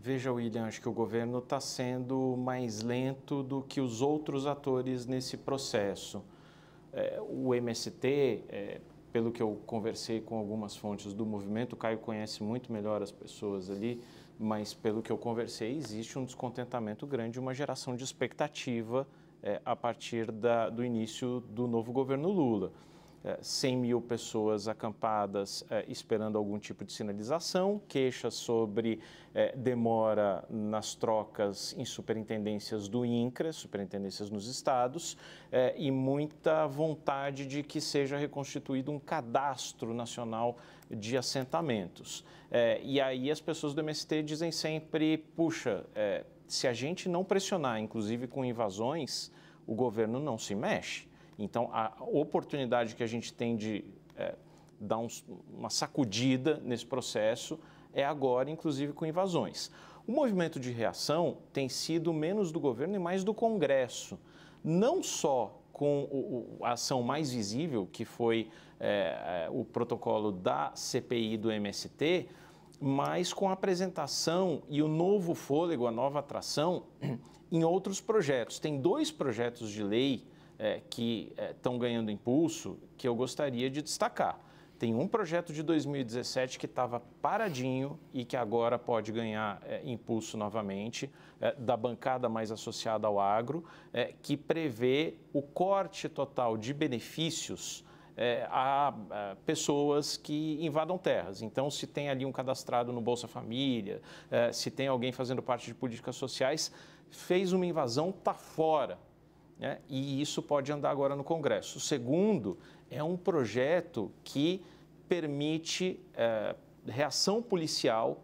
Veja, William, acho que o governo está sendo mais lento do que os outros atores nesse processo. É, o MST, é, pelo que eu conversei com algumas fontes do movimento, o Caio conhece muito melhor as pessoas ali, mas pelo que eu conversei, existe um descontentamento grande, uma geração de expectativa é, a partir da, do início do novo governo Lula. 100 é, mil pessoas acampadas é, esperando algum tipo de sinalização, queixas sobre é, demora nas trocas em superintendências do INCRA, superintendências nos estados, e muita vontade de que seja reconstituído um cadastro nacional de assentamentos. e aí as pessoas do MST dizem sempre: puxa, se a gente não pressionar, inclusive com invasões, o governo não se mexe. Então, a oportunidade que a gente tem de é, dar um, uma sacudida nesse processo é agora, inclusive com invasões. O movimento de reação tem sido menos do governo e mais do Congresso, não só com a ação mais visível, que foi é, é o protocolo da CPI do MST, mas com a apresentação e o novo fôlego, a nova atração em outros projetos. Tem dois projetos de lei é, que estão é, ganhando impulso que eu gostaria de destacar. Tem um projeto de 2017 que estava paradinho e que agora pode ganhar é, impulso novamente, é, da bancada mais associada ao agro, é, que prevê o corte total de benefícios é, a, a, é, pessoas que invadam terras. Então, se tem ali um cadastrado no Bolsa Família, é, se tem alguém fazendo parte de políticas sociais, fez uma invasão, está fora. Né? E isso pode andar agora no Congresso. O segundo é um projeto que permite é, reação policial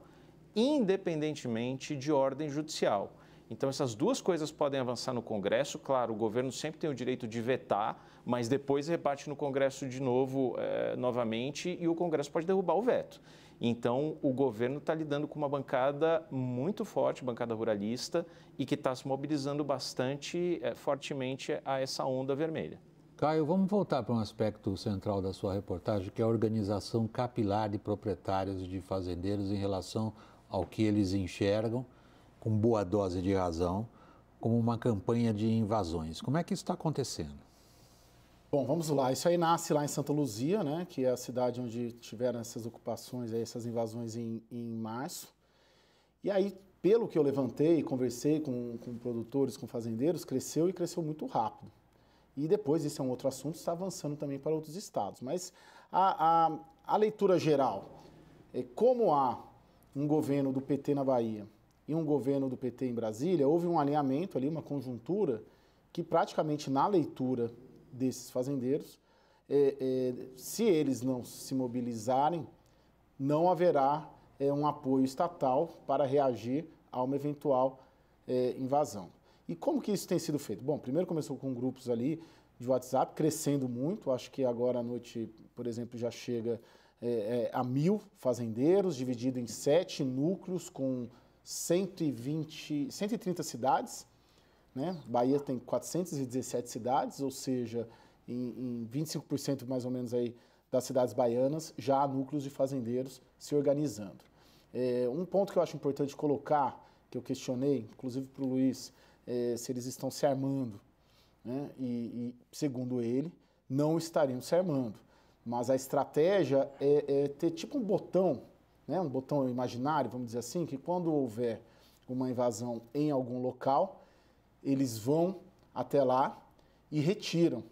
independentemente de ordem judicial. Então, essas duas coisas podem avançar no Congresso. Claro, o governo sempre tem o direito de vetar, mas depois rebate no Congresso de novo, é, novamente, e o Congresso pode derrubar o veto. Então, o governo está lidando com uma bancada muito forte, bancada ruralista, e que está se mobilizando bastante é, fortemente a essa onda vermelha. Caio, vamos voltar para um aspecto central da sua reportagem, que é a organização capilar de proprietários e de fazendeiros em relação ao que eles enxergam, com boa dose de razão, como uma campanha de invasões. Como é que isso está acontecendo? Bom, vamos lá. Isso aí nasce lá em Santa Luzia, né, que é a cidade onde tiveram essas ocupações, essas invasões em, em março. E aí, pelo que eu levantei, conversei com, com produtores, com fazendeiros, cresceu e cresceu muito rápido. E depois, isso é um outro assunto, está avançando também para outros estados. Mas a, a, a leitura geral é como há um governo do PT na Bahia e um governo do PT em Brasília, houve um alinhamento ali, uma conjuntura que praticamente na leitura desses fazendeiros. É, é, se eles não se mobilizarem, não haverá é, um apoio estatal para reagir a uma eventual é, invasão. E como que isso tem sido feito? Bom, primeiro começou com grupos ali de WhatsApp, crescendo muito. Acho que agora à noite, por exemplo, já chega é, é, a mil fazendeiros, dividido em sete núcleos com 120, 130 cidades. Né? Bahia tem 417 cidades, ou seja, em, em 25% mais ou menos aí das cidades baianas já há núcleos de fazendeiros se organizando. É, um ponto que eu acho importante colocar, que eu questionei, inclusive para o Luiz, é, se eles estão se armando. Né? E, e, segundo ele, não estariam se armando. Mas a estratégia é, é ter tipo um botão, né? um botão imaginário, vamos dizer assim, que quando houver uma invasão em algum local, eles vão até lá e retiram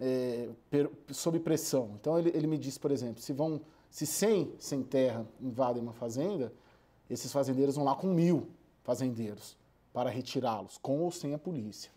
é, per, sob pressão. Então ele, ele me disse, por exemplo, se vão se 100 sem terra invadem uma fazenda, esses fazendeiros vão lá com mil fazendeiros para retirá-los, com ou sem a polícia.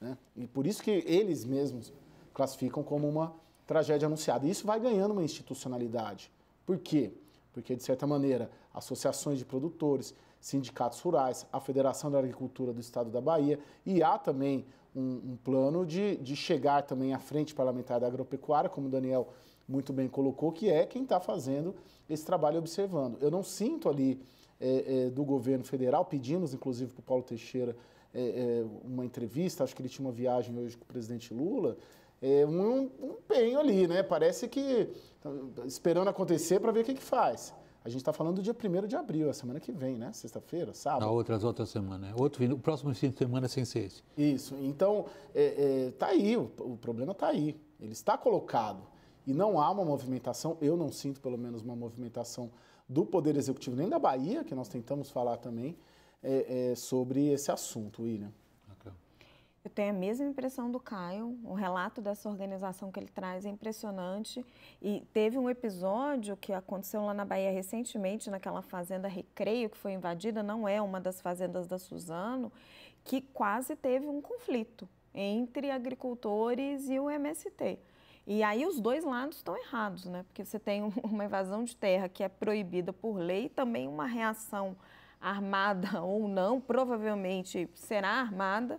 Né? E por isso que eles mesmos classificam como uma tragédia anunciada. E isso vai ganhando uma institucionalidade. Por quê? Porque, de certa maneira, associações de produtores, sindicatos rurais, a Federação da Agricultura do Estado da Bahia e há também um, um plano de, de chegar também à frente parlamentar da agropecuária, como o Daniel muito bem colocou, que é quem está fazendo esse trabalho observando. Eu não sinto ali é, é, do governo federal, pedimos inclusive para o Paulo Teixeira é, é, uma entrevista, acho que ele tinha uma viagem hoje com o presidente Lula, é, um, um empenho ali, né? Parece que tá, esperando acontecer para ver o que, que faz. A gente está falando do dia 1 de abril, a semana que vem, né? Sexta-feira, sábado. Na outras outras semanas. Né? Outro, o próximo fim de semana sem ser esse. Isso. Então, é, é, tá aí, o, o problema está aí. Ele está colocado. E não há uma movimentação, eu não sinto pelo menos uma movimentação do Poder Executivo, nem da Bahia, que nós tentamos falar também, é, é, sobre esse assunto, William. Eu tenho a mesma impressão do Caio. O relato dessa organização que ele traz é impressionante. E teve um episódio que aconteceu lá na Bahia recentemente, naquela fazenda Recreio que foi invadida, não é uma das fazendas da Suzano, que quase teve um conflito entre agricultores e o MST. E aí os dois lados estão errados, né? Porque você tem uma invasão de terra que é proibida por lei, também uma reação armada ou não, provavelmente será armada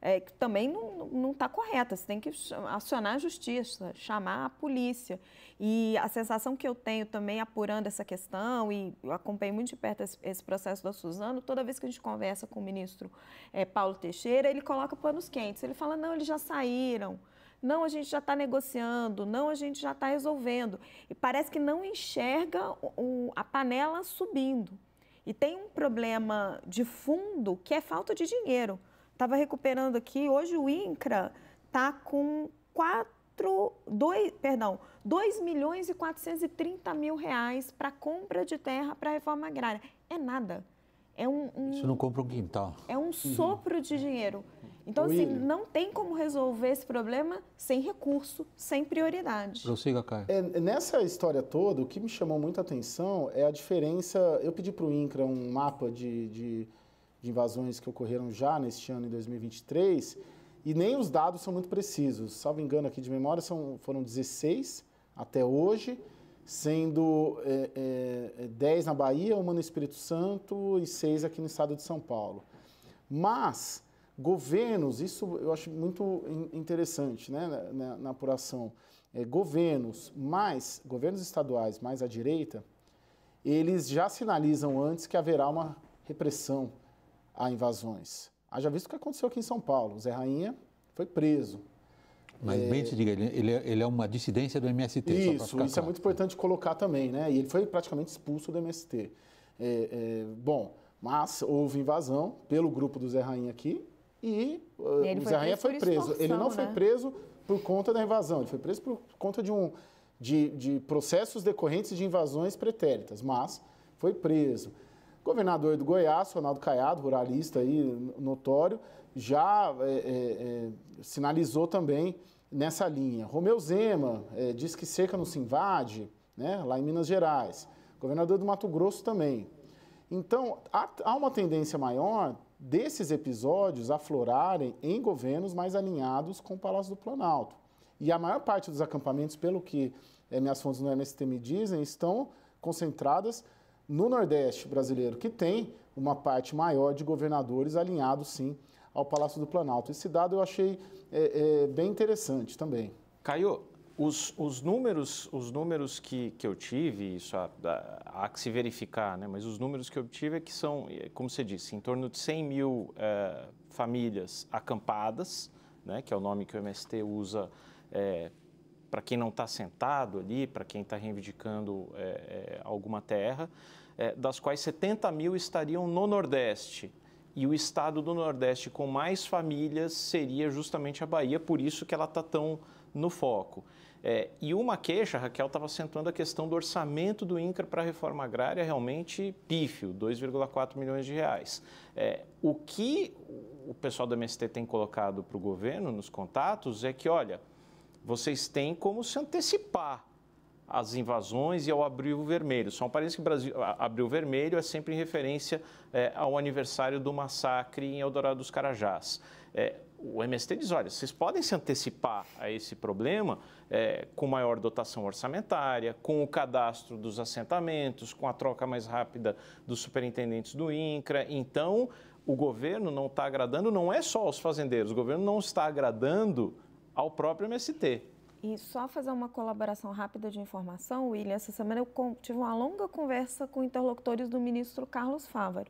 é, que também não está correta. Você tem que acionar a justiça, chamar a polícia. E a sensação que eu tenho também apurando essa questão, e eu acompanhei muito de perto esse, esse processo da Suzano, toda vez que a gente conversa com o ministro é, Paulo Teixeira, ele coloca panos quentes. Ele fala: não, eles já saíram não, a gente já está negociando, não, a gente já está resolvendo. E parece que não enxerga o, a panela subindo. E tem um problema de fundo que é falta de dinheiro. Estava recuperando aqui, hoje o INCRA está com 4, 2, perdão, 2 milhões e 430 mil reais para compra de terra para a reforma agrária. É nada. É um, um, Você não compra um quintal. É um uhum. sopro uhum. de dinheiro. Então, assim, não tem como resolver esse problema sem recurso, sem prioridade. Prossiga, Caio. É, nessa história toda, o que me chamou muita atenção é a diferença. Eu pedi para o INCRA um mapa de, de de invasões que ocorreram já neste ano, em 2023, e nem os dados são muito precisos. Salvo engano aqui de memória, são, foram 16 até hoje, sendo é, é, 10 é, na Bahia, uma no Espírito Santo e 6 aqui no estado de São Paulo. Mas governos, isso eu acho muito interessante né, na, na, apuração, é, governos mais, governos estaduais mais à direita, eles já sinalizam antes que haverá uma repressão a invasões. Haja visto o que aconteceu aqui em São Paulo. O Zé Rainha foi preso. Mas é, bem te diga, ele, ele, é, é uma dissidência do MST. Isso, isso é claro. é muito importante colocar também, né? E ele foi praticamente expulso do MST. É, é, bom, mas houve invasão pelo grupo do Zé Rainha aqui e, eh, e o Zé Rainha foi preso. Ele não né? foi preso por conta da invasão, ele foi preso por conta de, um, de, de processos decorrentes de invasões pretéritas, mas foi preso governador do Goiás, Ronaldo Caiado, ruralista aí, notório, já é, é, é sinalizou também nessa linha. Romeu Zema é, diz que seca não se invade, né, lá em Minas Gerais. Governador do Mato Grosso também. Então, há, há uma tendência maior desses episódios aflorarem em governos mais alinhados com o Palácio do Planalto. E a maior parte dos acampamentos, pelo que é, minhas fontes no MST me dizem, estão concentradas no Nordeste brasileiro, que tem uma parte maior de governadores alinhados, sim, ao Palácio do Planalto. Esse dado eu achei é, é, bem interessante também. Caio, os, os, números, os números que, que eu tive, isso há, há, que se verificar, né? mas os números que eu obtive é que são, é, como você disse, em torno de 100 mil é, famílias acampadas, né? que é o nome que o MST usa é, para quem não está sentado ali, para quem está reivindicando é, é, alguma terra, é, das quais 70 mil estariam no Nordeste. E o estado do Nordeste com mais famílias seria justamente a Bahia, por isso que ela está tão no foco. É, e uma queixa, a Raquel estava acentuando a questão do orçamento do INCRA para a reforma agrária realmente pífio, 2,4 milhões de reais. É, o que o pessoal do MST tem colocado para o governo nos contatos é que, olha, vocês têm como se antecipar às invasões e ao Abril Vermelho. Só um que Brasil, Abril Vermelho é sempre em referência é, ao aniversário do massacre em Eldorado dos Carajás. É, o MST diz, olha, vocês podem se antecipar a esse problema é, com maior dotação orçamentária, com o cadastro dos assentamentos, com a troca mais rápida dos superintendentes do INCRA. Então, o governo não está agradando, não é só aos fazendeiros, o governo não está agradando ao próprio MST e só fazer uma colaboração rápida de informação, William, essa semana eu tive uma longa conversa com interlocutores do ministro Carlos Fávaro,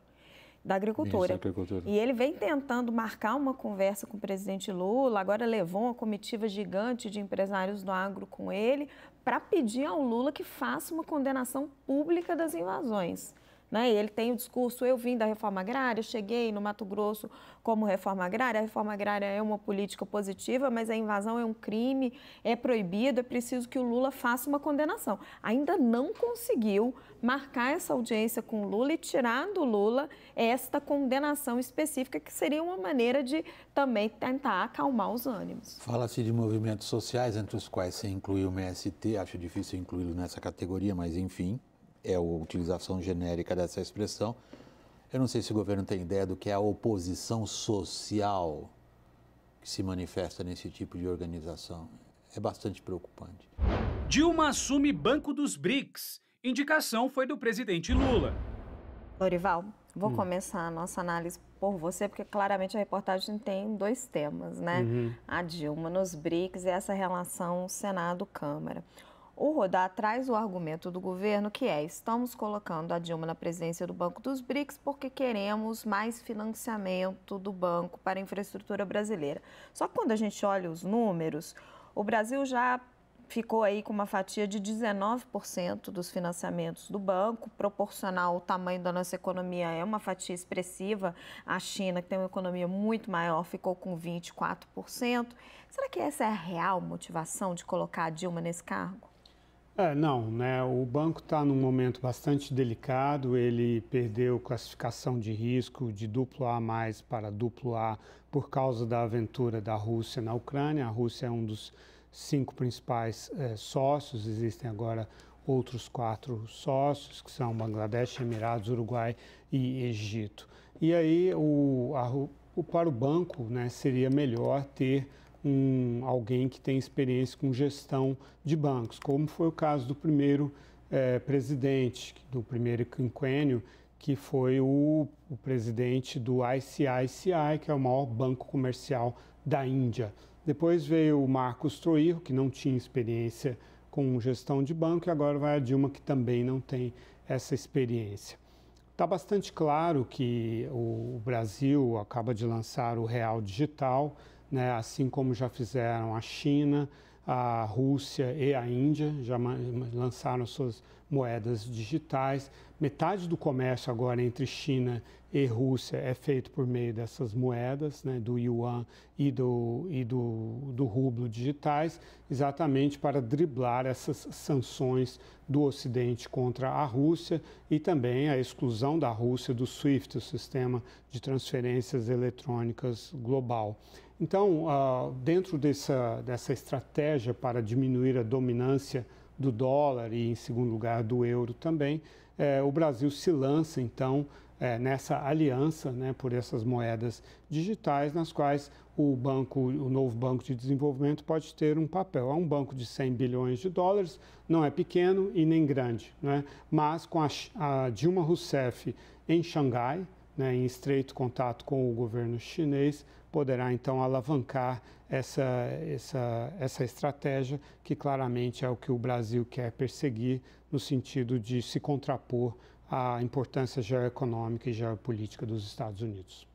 da Agricultura. Agricultura. E ele vem tentando marcar uma conversa com o presidente Lula, agora levou uma comitiva gigante de empresários do agro com ele, para pedir ao Lula que faça uma condenação pública das invasões. Né? Ele tem o discurso: eu vim da reforma agrária, cheguei no Mato Grosso como reforma agrária. A reforma agrária é uma política positiva, mas a invasão é um crime, é proibido. É preciso que o Lula faça uma condenação. Ainda não conseguiu marcar essa audiência com o Lula e tirar do Lula esta condenação específica, que seria uma maneira de também tentar acalmar os ânimos. Fala-se de movimentos sociais, entre os quais se inclui o MST, acho difícil incluí-lo nessa categoria, mas enfim é a utilização genérica dessa expressão. Eu não sei se o governo tem ideia do que é a oposição social que se manifesta nesse tipo de organização. É bastante preocupante. Dilma assume Banco dos BRICS. Indicação foi do presidente Lula. Lorival, vou hum. começar a nossa análise por você, porque claramente a reportagem tem dois temas, né? Uhum. A Dilma nos BRICS e essa relação Senado-Câmara. O rodar traz o argumento do governo que é: estamos colocando a Dilma na presidência do Banco dos BRICS porque queremos mais financiamento do banco para a infraestrutura brasileira. Só que quando a gente olha os números, o Brasil já ficou aí com uma fatia de 19% dos financiamentos do banco, proporcional ao tamanho da nossa economia, é uma fatia expressiva. A China, que tem uma economia muito maior, ficou com 24%. Será que essa é a real motivação de colocar a Dilma nesse cargo? É, não, né? O banco está num momento bastante delicado. Ele perdeu classificação de risco de duplo A mais para duplo A por causa da aventura da Rússia na Ucrânia. A Rússia é um dos cinco principais é, sócios. Existem agora outros quatro sócios, que são Bangladesh, Emirados, Uruguai e Egito. E aí, o, a, o para o banco, né, seria melhor ter um, alguém que tem experiência com gestão de bancos, como foi o caso do primeiro é, presidente, do primeiro quinquênio, que foi o, o, presidente do ICICI, que é o maior banco comercial da Índia. Depois veio o Marcos Troirro, que não tinha experiência com gestão de banco, e agora vai a Dilma, que também não tem essa experiência. Está bastante claro que o Brasil acaba de lançar o Real Digital, né, assim como já fizeram a China, a Rússia e a Índia, já lançaram suas moedas digitais. Metade do comércio agora entre China e Rússia é feito por meio dessas moedas, né, do yuan e, do, e do, do rublo digitais, exatamente para driblar essas sanções do Ocidente contra a Rússia e também a exclusão da Rússia do SWIFT, o Sistema de Transferências Eletrônicas Global. Então, ah, dentro dessa, dessa estratégia para diminuir a dominância do dólar e, em segundo lugar, do euro também, eh, o Brasil se lança, então, eh, nessa aliança né, por essas moedas digitais, nas quais o banco, o novo Banco de Desenvolvimento pode ter um papel. É um banco de 100 bilhões de dólares, não é pequeno e nem grande, né? mas com a, a Dilma Rousseff em Xangai, né, em estreito contato com o governo chinês, poderá então alavancar essa, essa, essa estratégia, que claramente é o que o Brasil quer perseguir, no sentido de se contrapor à importância geoeconômica e geopolítica dos Estados Unidos.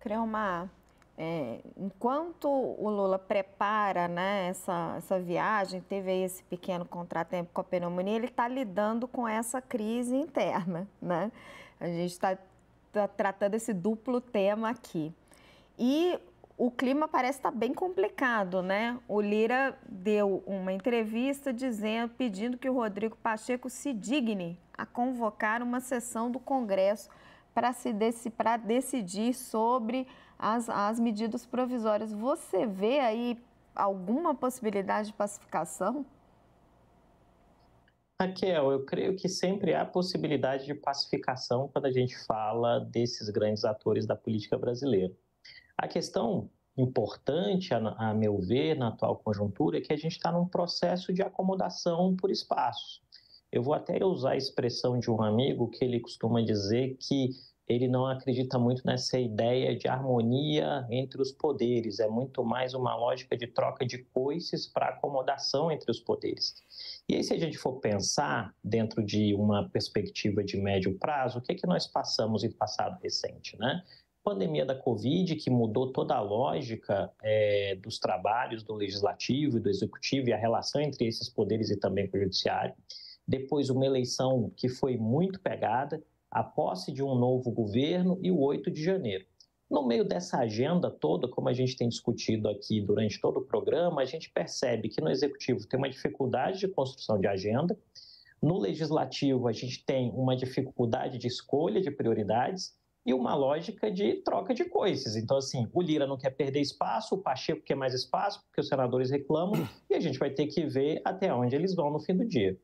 Creomar, é, enquanto o Lula prepara né, essa, essa viagem, teve aí esse pequeno contratempo com a pneumonia, ele está lidando com essa crise interna. Né? A gente está tá tratando esse duplo tema aqui. E o clima parece estar tá bem complicado, né? O Lira deu uma entrevista dizendo, pedindo que o Rodrigo Pacheco se digne a convocar uma sessão do Congresso para se deci, decidir sobre as, as medidas provisórias. Você vê aí alguma possibilidade de pacificação? Raquel, eu creio que sempre há possibilidade de pacificação quando a gente fala desses grandes atores da política brasileira. A questão importante, a, a meu ver, na atual conjuntura, é que a gente está num processo de acomodação por espaços. Eu vou até usar a expressão de um amigo que ele costuma dizer que ele não acredita muito nessa ideia de harmonia entre os poderes, é muito mais uma lógica de troca de coices para acomodação entre os poderes. E aí, se a gente for pensar dentro de uma perspectiva de médio prazo, o que, é que nós passamos em passado recente? Né? pandemia da Covid, que mudou toda a lógica é, dos trabalhos do legislativo e do executivo e a relação entre esses poderes e também com o judiciário. Depois, uma eleição que foi muito pegada, a posse de um novo governo e o 8 de janeiro. No meio dessa agenda toda, como a gente tem discutido aqui durante todo o programa, a gente percebe que no executivo tem uma dificuldade de construção de agenda, no legislativo a gente tem uma dificuldade de escolha de prioridades e uma lógica de troca de coisas. Então, assim, o Lira não quer perder espaço, o Pacheco quer mais espaço, porque os senadores reclamam, e a gente vai ter que ver até onde eles vão no fim do dia.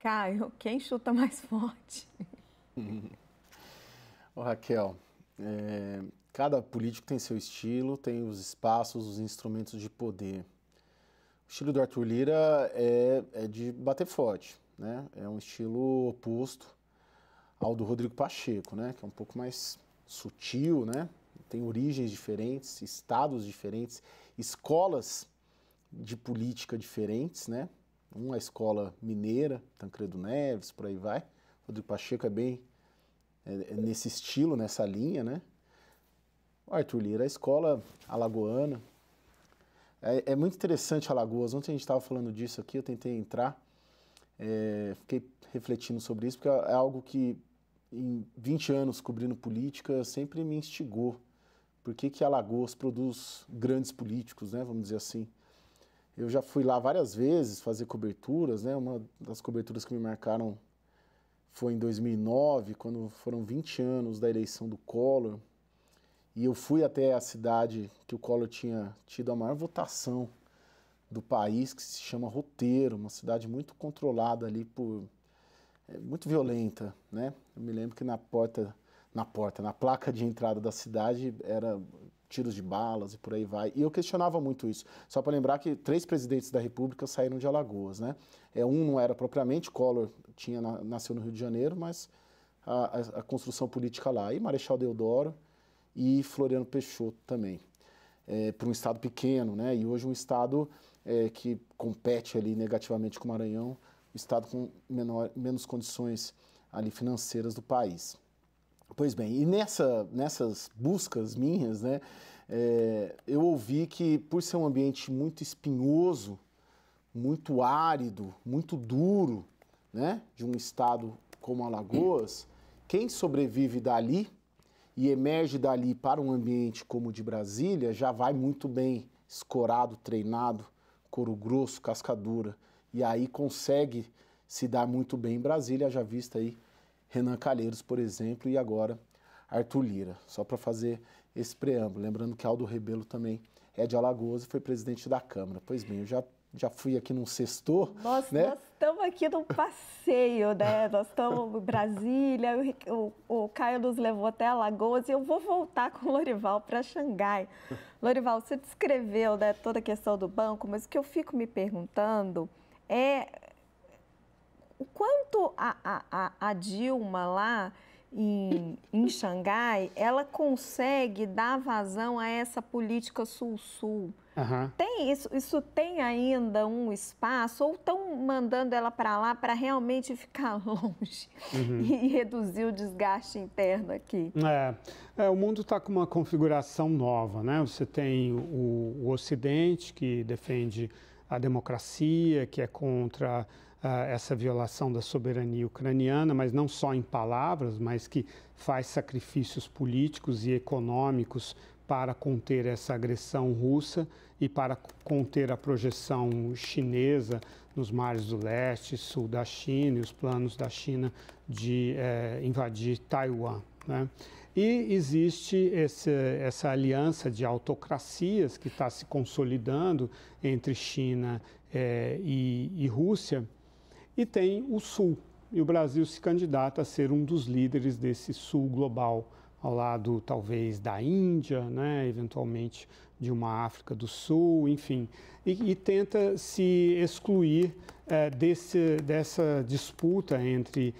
Caio, quem chuta mais forte? Ô, Raquel, é, cada político tem seu estilo, tem os espaços, os instrumentos de poder. O estilo do Arthur Lira é, é de bater forte, né? É um estilo oposto ao do Rodrigo Pacheco, né? Que é um pouco mais sutil, né? Tem origens diferentes, estados diferentes, escolas de política diferentes, né? Uma escola mineira, Tancredo Neves, por aí vai. O Rodrigo Pacheco é bem é, é nesse estilo, nessa linha, né? O Arthur Lira, a escola alagoana. É, é muito interessante Alagoas. Ontem a gente estava falando disso aqui, eu tentei entrar. É, fiquei refletindo sobre isso, porque é algo que em 20 anos cobrindo política, sempre me instigou. Por que, que Alagoas produz grandes políticos, né? Vamos dizer assim. Eu já fui lá várias vezes fazer coberturas, né? Uma das coberturas que me marcaram foi em 2009, quando foram 20 anos da eleição do Collor. E eu fui até a cidade que o Collor tinha tido a maior votação do país, que se chama Roteiro, uma cidade muito controlada ali por é muito violenta, né? Eu me lembro que na porta, na porta, na placa de entrada da cidade era tiros de balas e por aí vai. E eu questionava muito isso. Só para lembrar que três presidentes da República saíram de Alagoas, né? É, um não era propriamente Collor, tinha nasceu no Rio de Janeiro, mas a, a, a construção política lá e Marechal Deodoro e Floriano Peixoto também. É, para um estado pequeno, né? E hoje um estado é, que compete ali negativamente com o Maranhão estado com menor, menos condições ali financeiras do país. Pois bem, e nessa, nessas buscas minhas, né, é, eu ouvi que por ser um ambiente muito espinhoso, muito árido, muito duro, né, de um estado como Alagoas, quem sobrevive dali e emerge dali para um ambiente como o de Brasília já vai muito bem, escorado, treinado, couro grosso, cascadura e aí consegue se dar muito bem em Brasília, já vista aí Renan Calheiros, por exemplo, e agora Arthur Lira, só para fazer esse preâmbulo. Lembrando que Aldo Rebelo também é de Alagoas e foi presidente da Câmara. Pois bem, eu já já fui aqui num sextor. Nossa, né? nós estamos aqui num passeio, né? Nós estamos em Brasília, o, o, Caio nos levou até Alagoas e eu vou voltar com o Lorival para Xangai. Lorival, você descreveu né, toda a questão do banco, mas o que eu fico me perguntando é o quanto a, a, a Dilma lá em, em Xangai, ela consegue dar vazão a essa política sul-sul. Uhum. Tem isso, isso tem ainda um espaço ou estão mandando ela para lá para realmente ficar longe uhum. e, e, reduzir o desgaste interno aqui? É, é o mundo está com uma configuração nova, né? Você tem o, o Ocidente que defende a democracia, que é contra uh, essa violação da soberania ucraniana, mas não só em palavras, mas que faz sacrifícios políticos e econômicos para conter essa agressão russa e para conter a projeção chinesa nos mares do leste, sul da China e os planos da China de eh, invadir Taiwan. Né? E existe esse, essa aliança de autocracias que está se consolidando entre China é, e, e Rússia. E tem o Sul, e o Brasil se candidata a ser um dos líderes desse Sul global, ao lado talvez da Índia, né, eventualmente de uma África do Sul, enfim, e, e tenta se excluir é, desse, dessa disputa entre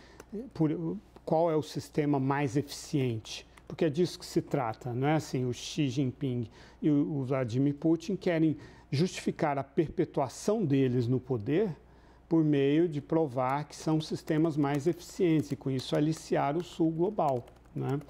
por, qual é o sistema mais eficiente. Porque é disso que se trata, não é assim? O Xi Jinping e o Vladimir Putin querem justificar a perpetuação deles no poder por meio de provar que são sistemas mais eficientes e, com isso, aliciar o sul global. Né?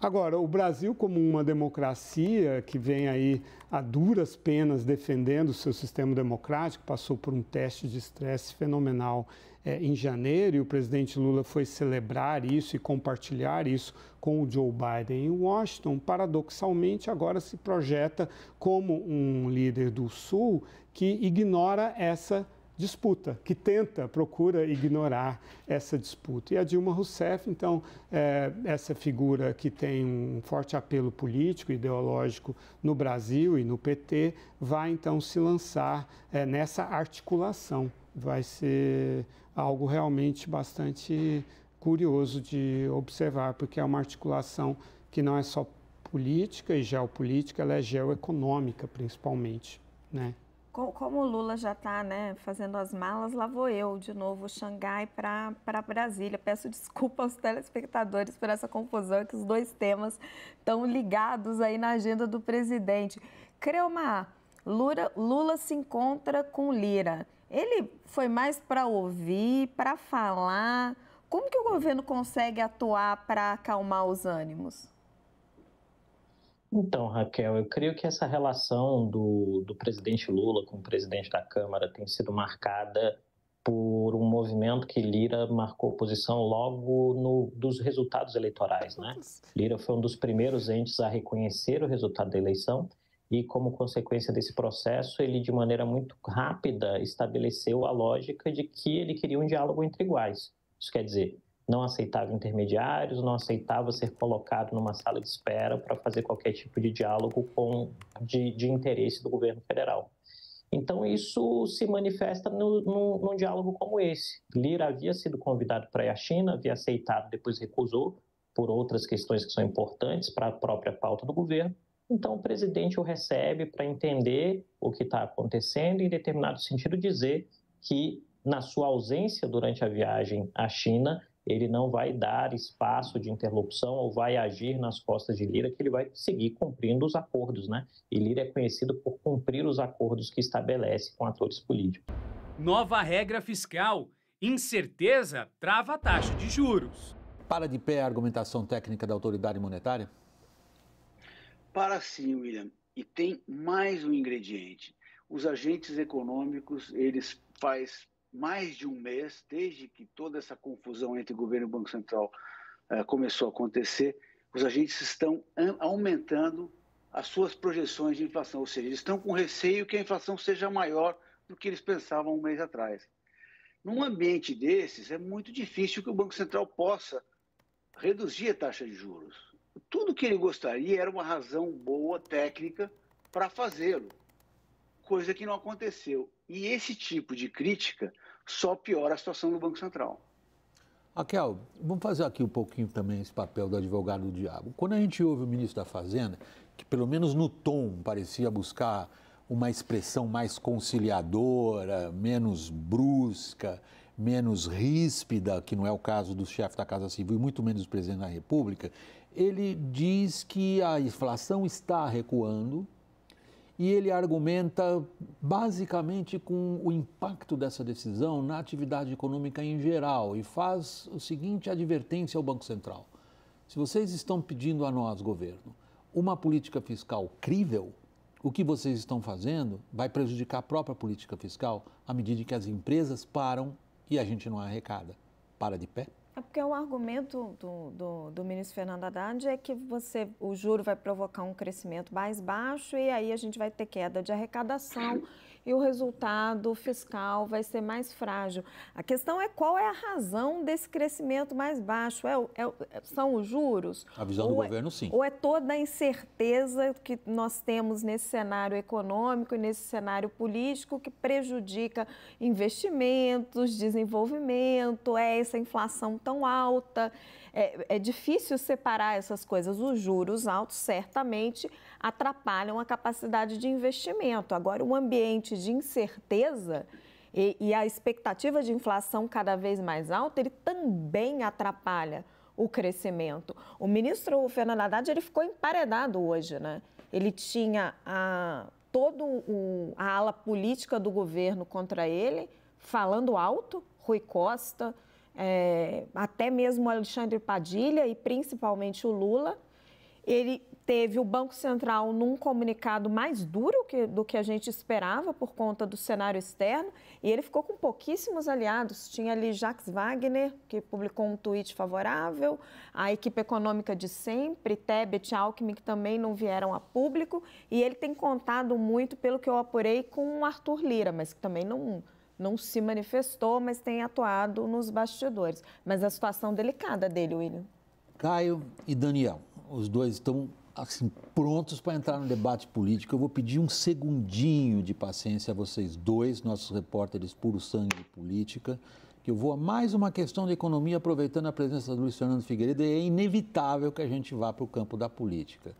Agora, o Brasil, como uma democracia que vem aí a duras penas defendendo o seu sistema democrático, passou por um teste de estresse fenomenal é, em janeiro e o presidente Lula foi celebrar isso e compartilhar isso com o Joe Biden em Washington, paradoxalmente agora se projeta como um líder do Sul que ignora essa disputa, que tenta, procura ignorar essa disputa. E a Dilma Rousseff, então, é essa figura que tem um forte apelo político, ideológico no Brasil e no PT, vai então se lançar é, nessa articulação. Vai ser algo realmente bastante curioso de observar, porque é uma articulação que não é só política e geopolítica, ela é geoeconômica principalmente, né? Como o Lula já está né, fazendo as malas, lá vou eu de novo, Xangai para Brasília. Peço desculpa aos telespectadores por essa confusão, que os dois temas estão ligados aí na agenda do presidente. Creomar, Lula, Lula se encontra com Lira. Ele foi mais para ouvir, para falar. Como que o governo consegue atuar para acalmar os ânimos? Então, Raquel, eu creio que essa relação do, do presidente Lula com o presidente da Câmara tem sido marcada por um movimento que Lira marcou posição logo no, dos resultados eleitorais, né? Lira foi um dos primeiros entes a reconhecer o resultado da eleição e, como consequência desse processo, ele de maneira muito rápida estabeleceu a lógica de que ele queria um diálogo entre iguais. Isso quer dizer, não aceitava intermediários, não aceitava ser colocado numa sala de espera para fazer qualquer tipo de diálogo com, de, de, interesse do governo federal. Então, isso se manifesta no, no, num diálogo como esse. Lira havia sido convidado para ir à China, havia aceitado, depois recusou, por outras questões que são importantes para a própria pauta do governo então, o presidente o recebe para entender o que está acontecendo e, em determinado sentido, dizer que, na sua ausência durante a viagem à China, ele não vai dar espaço de interrupção ou vai agir nas costas de Lira, que ele vai seguir cumprindo os acordos, né? E Lira é conhecido por cumprir os acordos que estabelece com atores políticos. Nova regra fiscal. Incerteza trava a taxa de juros. Para de pé a argumentação técnica da autoridade monetária? Para sim, William. E tem mais um ingrediente. Os agentes econômicos, eles faz mais de um mês, desde que toda essa confusão entre governo e Banco Central eh, começou a acontecer, os agentes estão aumentando as suas projeções de inflação, ou seja, eles estão com receio que a inflação seja maior do que eles pensavam um mês atrás. Num ambiente desses, é muito difícil que o Banco Central possa reduzir a taxa de juros tudo que ele gostaria era uma razão boa técnica para fazê-lo, coisa que não aconteceu. E esse tipo de crítica só piora a situação do Banco Central. Raquel, vamos fazer aqui um pouquinho também esse papel do advogado do diabo. Quando a gente ouve o ministro da Fazenda, que pelo menos no tom parecia buscar uma expressão mais conciliadora, menos brusca, menos ríspida, que não é o caso do chefe da Casa Civil e muito menos do presidente da República, ele diz que a inflação está recuando e ele argumenta basicamente com o impacto dessa decisão na atividade econômica em geral e faz o seguinte advertência ao Banco Central: se vocês estão pedindo a nós, governo, uma política fiscal crível, o que vocês estão fazendo vai prejudicar a própria política fiscal à medida que as empresas param e a gente não arrecada. Para de pé. É porque o é argumento do, do, do, ministro Fernando Haddad é que você, o juro vai provocar um crescimento mais baixo e aí a gente vai ter queda de arrecadação e o resultado fiscal vai ser mais frágil. A questão é qual é a razão desse crescimento mais baixo? É, é, é, são os juros? A visão ou do é, governo, sim. Ou é toda a incerteza que nós temos nesse cenário econômico e nesse cenário político que prejudica investimentos, desenvolvimento, é essa inflação tão alta? é, é difícil separar essas coisas. Os juros altos certamente atrapalham a capacidade de investimento. Agora, o ambiente de incerteza e, e a expectativa de inflação cada vez mais alta, ele também atrapalha o crescimento. O ministro Fernando Haddad ele ficou emparedado hoje, né? Ele tinha a, toda a ala política do governo contra ele, falando alto, Rui Costa, é, até mesmo Alexandre Padilha e principalmente o Lula. Ele teve o Banco Central num comunicado mais duro que, do que a gente esperava por conta do cenário externo e ele ficou com pouquíssimos aliados. Tinha ali Jacques Wagner, que publicou um tweet favorável, a equipe econômica de sempre, Tebet, Alckmin, que também não vieram a público e ele tem contado muito, pelo que eu apurei, com Arthur Lira, mas que também não não se manifestou, mas tem atuado nos bastidores. Mas a situação delicada dele, William. Caio e Daniel, os dois estão assim prontos para entrar no debate político. Eu vou pedir um segundinho de paciência a vocês dois, nossos repórteres puro sangue de política, que eu vou a mais uma questão de economia, aproveitando a presença do Luiz Fernando Figueiredo, e é inevitável que a gente vá para o campo da política.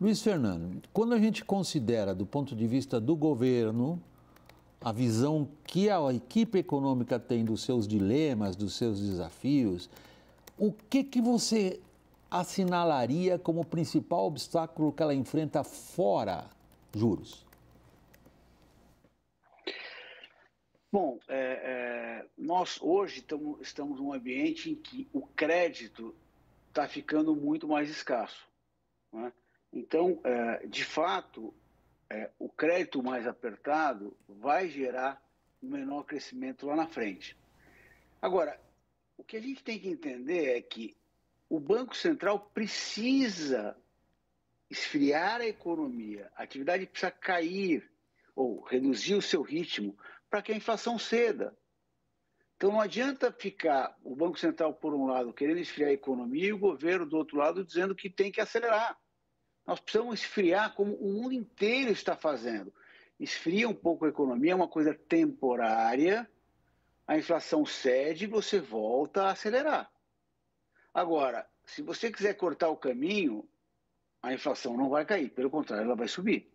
Luiz Fernando, quando a gente considera do ponto de vista do governo a visão que a equipe econômica tem dos seus dilemas, dos seus desafios, o que, que você assinalaria como principal obstáculo que ela enfrenta fora juros? Bom, é, é, nós hoje tamo, estamos num ambiente em que o crédito está ficando muito mais escasso. Né? Então, é, de fato, é, o crédito mais apertado vai gerar um menor crescimento lá na frente. Agora, o que a gente tem que entender é que o Banco Central precisa esfriar a economia, a atividade precisa cair ou reduzir o seu ritmo para que a inflação ceda. Então não adianta ficar o Banco Central, por um lado, querendo esfriar a economia e o governo, do outro lado, dizendo que tem que acelerar. Nós precisamos esfriar como o mundo inteiro está fazendo. Esfria um pouco a economia, é uma coisa temporária, a inflação cede e você volta a acelerar. Agora, se você quiser cortar o caminho, a inflação não vai cair, pelo contrário, ela vai subir.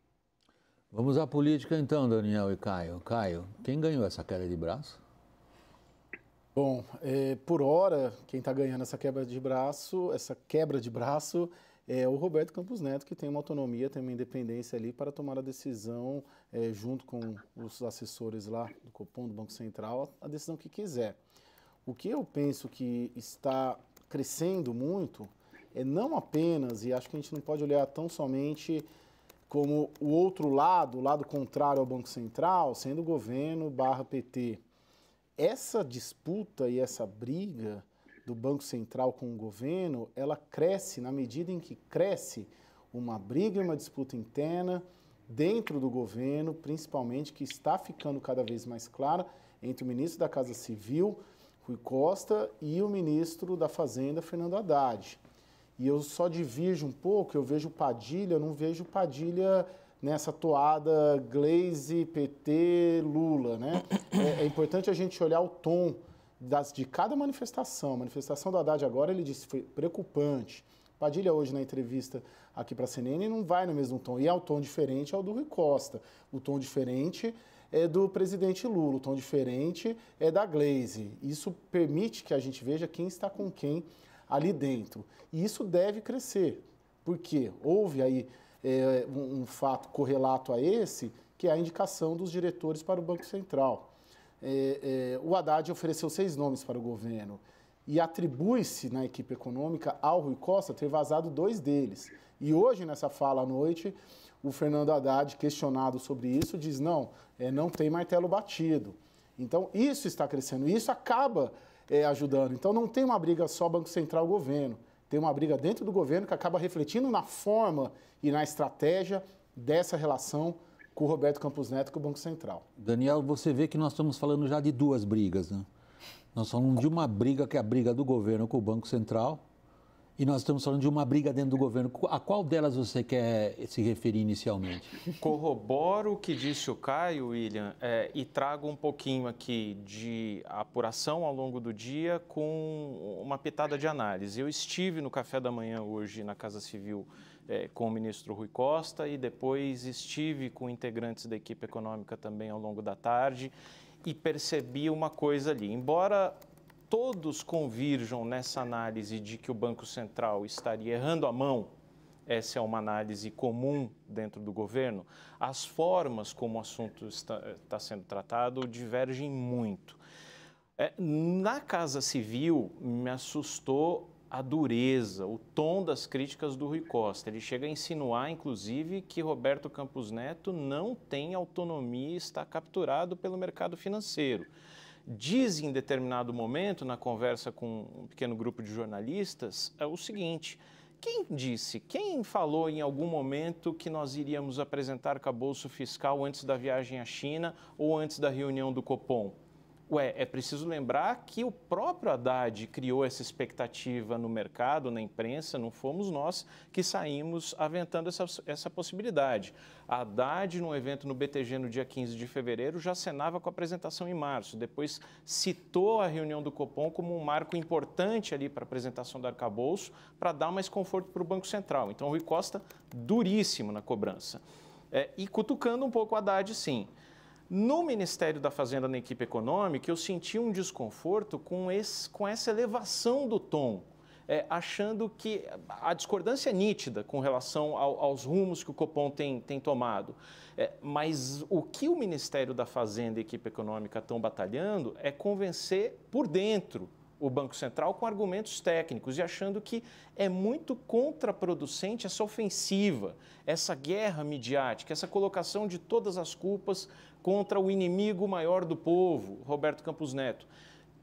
Vamos à política então, Daniel e Caio. Caio, quem ganhou essa queda de braço? Bom, é, por hora, quem está ganhando essa quebra de braço, essa quebra de braço é o Roberto Campos Neto, que tem uma autonomia, tem uma independência ali para tomar a decisão, é, junto com os assessores lá do Copom, do Banco Central, a decisão que quiser. O que eu penso que está crescendo muito é não apenas, e acho que a gente não pode olhar tão somente como o outro lado, o lado contrário ao Banco Central, sendo o governo barra PT. Essa disputa e essa briga do Banco Central com o governo, ela cresce na medida em que cresce uma briga e uma disputa interna dentro do governo, principalmente que está ficando cada vez mais clara entre o ministro da Casa Civil, Rui Costa, e o ministro da Fazenda, Fernando Haddad. E eu só divirjo um pouco, eu vejo Padilha, eu não vejo Padilha nessa toada Glaze, PT, Lula, né? É, é importante a gente olhar o tom das, de cada manifestação. A manifestação do Haddad agora, ele disse, foi preocupante. Padilha hoje na entrevista aqui para a CNN não vai no mesmo tom. E é o tom diferente ao é do Rui Costa. O tom diferente é do presidente Lula, o tom diferente é da Glaze. Isso permite que a gente veja quem está com quem ali dentro. E isso deve crescer, porque houve aí é, um, um fato correlato a esse, que é a indicação dos diretores para o Banco Central é, é, o Haddad ofereceu seis nomes para o governo e atribui-se na equipe econômica ao Rui Costa ter vazado dois deles. E hoje, nessa fala à noite, o Fernando Haddad, questionado sobre isso, diz: não, é, não tem martelo batido. Então, isso está crescendo, isso acaba é, ajudando. Então, não tem uma briga só Banco Central-governo, tem uma briga dentro do governo que acaba refletindo na forma e na estratégia dessa relação com o Roberto Campos Neto, com o Banco Central. Daniel, você vê que nós estamos falando já de duas brigas, né? Nós falamos de uma briga que é a briga do governo com o Banco Central e nós estamos falando de uma briga dentro do governo. A qual delas você quer se referir inicialmente? Corroboro o que disse o Caio, William, é, e trago um pouquinho aqui de apuração ao longo do dia com uma pitada de análise. Eu estive no café da manhã hoje na Casa Civil é, com o ministro Rui Costa e depois estive com integrantes da equipe econômica também ao longo da tarde e percebi uma coisa ali. Embora todos convirjam nessa análise de que o Banco Central estaria errando a mão essa é uma análise comum dentro do governo, as formas como o assunto está, está sendo tratado divergem muito. É, na Casa Civil, me assustou a dureza, o tom das críticas do Rui Costa. Ele chega a insinuar, inclusive, que Roberto Campos Neto não tem autonomia e está capturado pelo mercado financeiro. Diz em determinado momento, na conversa com um pequeno grupo de jornalistas, é o seguinte: quem disse, quem falou em algum momento que nós iríamos apresentar cabouço fiscal antes da viagem à China ou antes da reunião do Copom? Ué, é preciso lembrar que o próprio Haddad criou essa expectativa no mercado, na imprensa, não fomos nós que saímos aventando essa, essa possibilidade. A Haddad, num evento no BTG no dia 15 de fevereiro, já cenava com a apresentação em março, depois citou a reunião do Copom como um marco importante ali para a apresentação do arcabouço, para dar mais conforto para o Banco Central. Então, o Rui Costa duríssimo na cobrança. É, e cutucando um pouco o Haddad, sim. No Ministério da Fazenda, na equipe econômica, eu senti um desconforto com, esse, com essa elevação do tom. É, achando que a discordância é nítida com relação ao, aos rumos que o Copom tem, tem tomado. É, mas o que o Ministério da Fazenda e a equipe econômica estão batalhando é convencer por dentro o Banco Central com argumentos técnicos e achando que é muito contraproducente essa ofensiva, essa guerra midiática, essa colocação de todas as culpas contra o inimigo maior do povo, Roberto Campos Neto.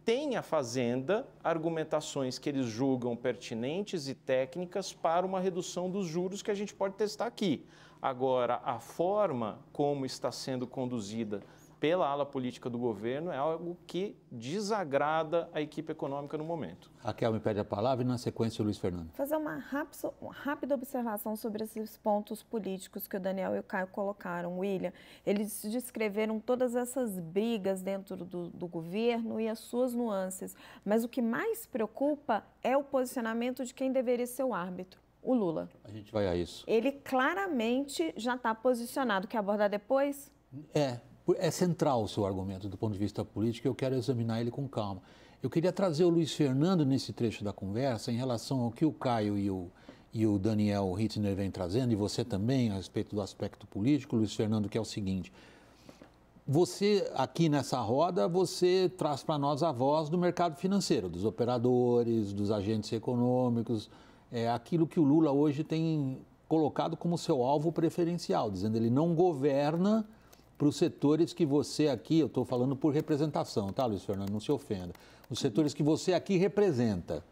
Tem a Fazenda argumentações que eles julgam pertinentes e técnicas para uma redução dos juros que a gente pode testar aqui. Agora, a forma como está sendo conduzida pela ala política do governo é algo que desagrada a equipe econômica no momento. Raquel me pede a palavra e na sequência o Luiz Fernando. Fazer uma rápida observação sobre esses pontos políticos que o Daniel e o Caio colocaram. William, eles descreveram todas essas brigas dentro do, do governo e as suas nuances, mas o que mais preocupa é o posicionamento de quem deveria ser o árbitro o Lula. A gente vai a isso. Ele claramente já está posicionado. Quer abordar depois? É, é central o seu argumento do ponto de vista político e eu quero examinar ele com calma. Eu queria trazer o Luiz Fernando nesse trecho da conversa em relação ao que o Caio e o, e o Daniel Hitner vem trazendo, e você também, a respeito do aspecto político, Luiz Fernando, que é o seguinte. Você, aqui nessa roda, você traz para nós a voz do mercado financeiro, dos operadores, dos agentes econômicos, é aquilo que o Lula hoje tem colocado como seu alvo preferencial, dizendo ele não governa para os setores que você aqui, eu estou falando por representação, tá, Luiz Fernando? Não se ofenda. Os setores que você aqui representa.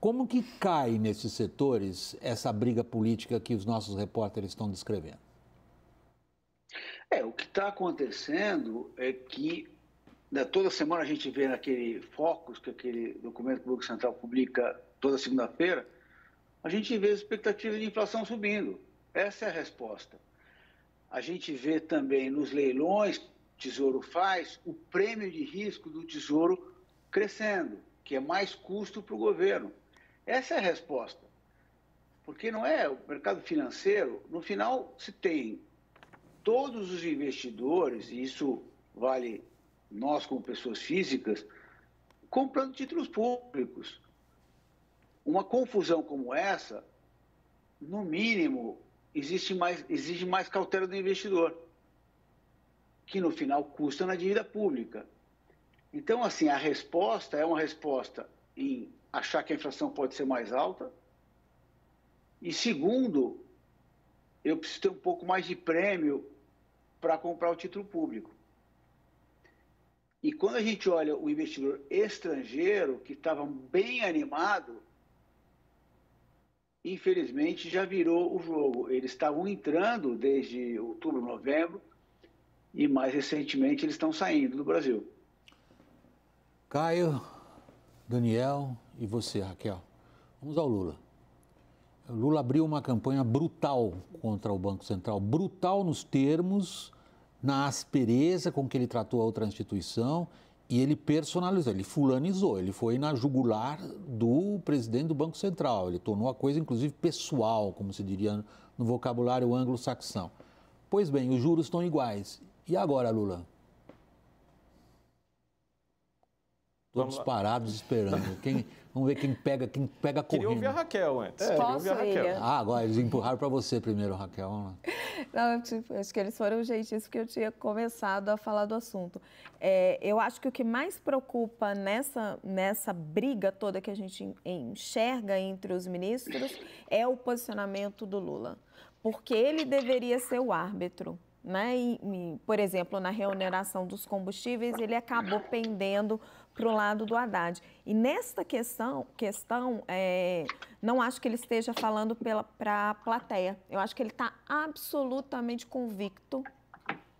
Como que cai nesses setores essa briga política que os nossos repórteres estão descrevendo? É, o que está acontecendo é que né, toda semana a gente vê naquele Focus, que é aquele documento que o Banco Central publica toda segunda-feira, a gente vê as expectativas de inflação subindo. Essa é a resposta. A gente vê também nos leilões que o Tesouro faz o prêmio de risco do Tesouro crescendo, que é mais custo para o governo. Essa é a resposta. Porque não é o mercado financeiro, no final se tem todos os investidores, e isso vale nós como pessoas físicas, comprando títulos públicos. Uma confusão como essa, no mínimo, existe mais, exige mais cautela do investidor, que no final custa na dívida pública. Então, assim, a resposta é uma resposta em achar que a inflação pode ser mais alta. E segundo, eu preciso ter um pouco mais de prêmio para comprar o título público. E quando a gente olha o investidor estrangeiro, que estava bem animado, infelizmente, já virou o jogo. Eles estavam entrando desde outubro, novembro, e mais recentemente eles estão saindo do Brasil. Caio, Daniel e você, Raquel. Vamos ao Lula. O Lula abriu uma campanha brutal contra o Banco Central, brutal nos termos, na aspereza com que ele tratou a outra instituição e ele personalizou, ele fulanizou, ele foi na jugular do presidente do Banco Central. Ele tornou a coisa, inclusive, pessoal, como se diria no vocabulário anglo-saxão. Pois bem, os juros estão iguais. E agora, Lula? Todos parados esperando. Quem, vamos ver quem pega, quem pega correndo. Queria ouvir a Raquel antes. É, Posso, a Raquel. Ah, agora eles empurraram para você primeiro, Raquel. Não, tipo, acho que eles foram gentis porque eu tinha começado a falar do assunto. É, eu acho que o que mais preocupa nessa, nessa briga toda que a gente enxerga entre os ministros é o posicionamento do Lula. Porque ele deveria ser o árbitro. Né? E, e, por exemplo, na reoneração dos combustíveis, ele acabou pendendo para o lado do Haddad. E nesta questão, questão é, não acho que ele esteja falando para a plateia. Eu acho que ele está absolutamente convicto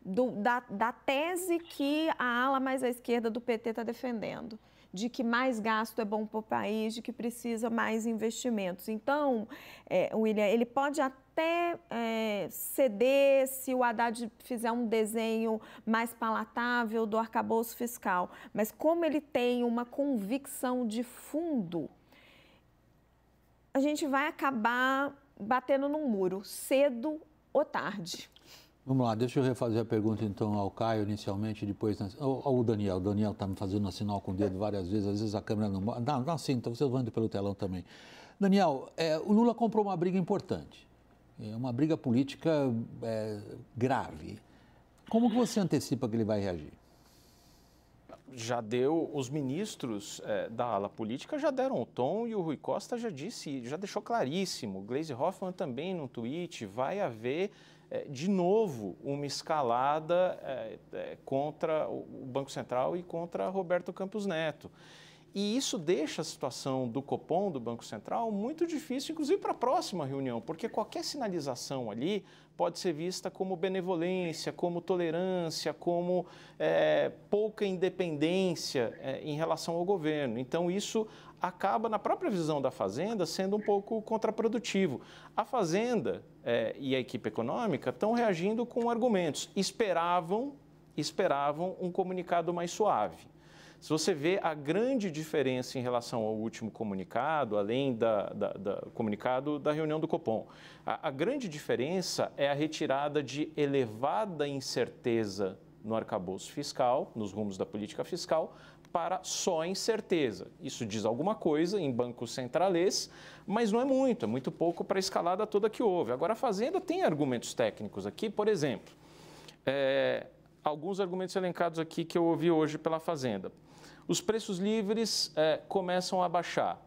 do, da, da tese que a ala mais à esquerda do PT está defendendo de que mais gasto é bom para o país, de que precisa mais investimentos. Então, é, William, ele pode até até é, ceder se o Haddad fizer um desenho mais palatável do arcabouço fiscal. Mas como ele tem uma convicção de fundo, a gente vai acabar batendo num muro, cedo ou tarde. Vamos lá, deixa eu refazer a pergunta então ao Caio inicialmente, depois ao, Daniel. O Daniel está me fazendo um sinal com o dedo várias vezes, às vezes a câmera não. Não, não sim, então vocês vão indo pelo telão também. Daniel, é, o Lula comprou uma briga importante. É uma briga política é, grave. Como que você antecipa que ele vai reagir? já deu, os ministros é, da ala política já deram o tom e o Rui Costa já disse, já deixou claríssimo. Glaze Hoffman também no tweet, vai haver é, de novo uma escalada é, é contra o Banco Central e contra Roberto Campos Neto. E isso deixa a situação do Copom, do Banco Central, muito difícil, inclusive para a próxima reunião, porque qualquer sinalização ali pode ser vista como benevolência, como tolerância, como é, pouca independência é, em relação ao governo. Então, isso acaba, na própria visão da Fazenda, sendo um pouco contraprodutivo. A Fazenda é, e a equipe econômica estão reagindo com argumentos. Esperavam, esperavam um comunicado mais suave. Se você vê a grande diferença em relação ao último comunicado, além da, da, da comunicado da reunião do Copom, a, a grande diferença é a retirada de elevada incerteza no arcabouço fiscal, nos rumos da política fiscal, para só incerteza. Isso diz alguma coisa em bancos centrales, mas não é muito, é muito pouco para a escalada toda que houve. Agora, a Fazenda tem argumentos técnicos aqui, por exemplo, é, alguns argumentos elencados aqui que eu ouvi hoje pela Fazenda. Os preços livres é, começam a baixar.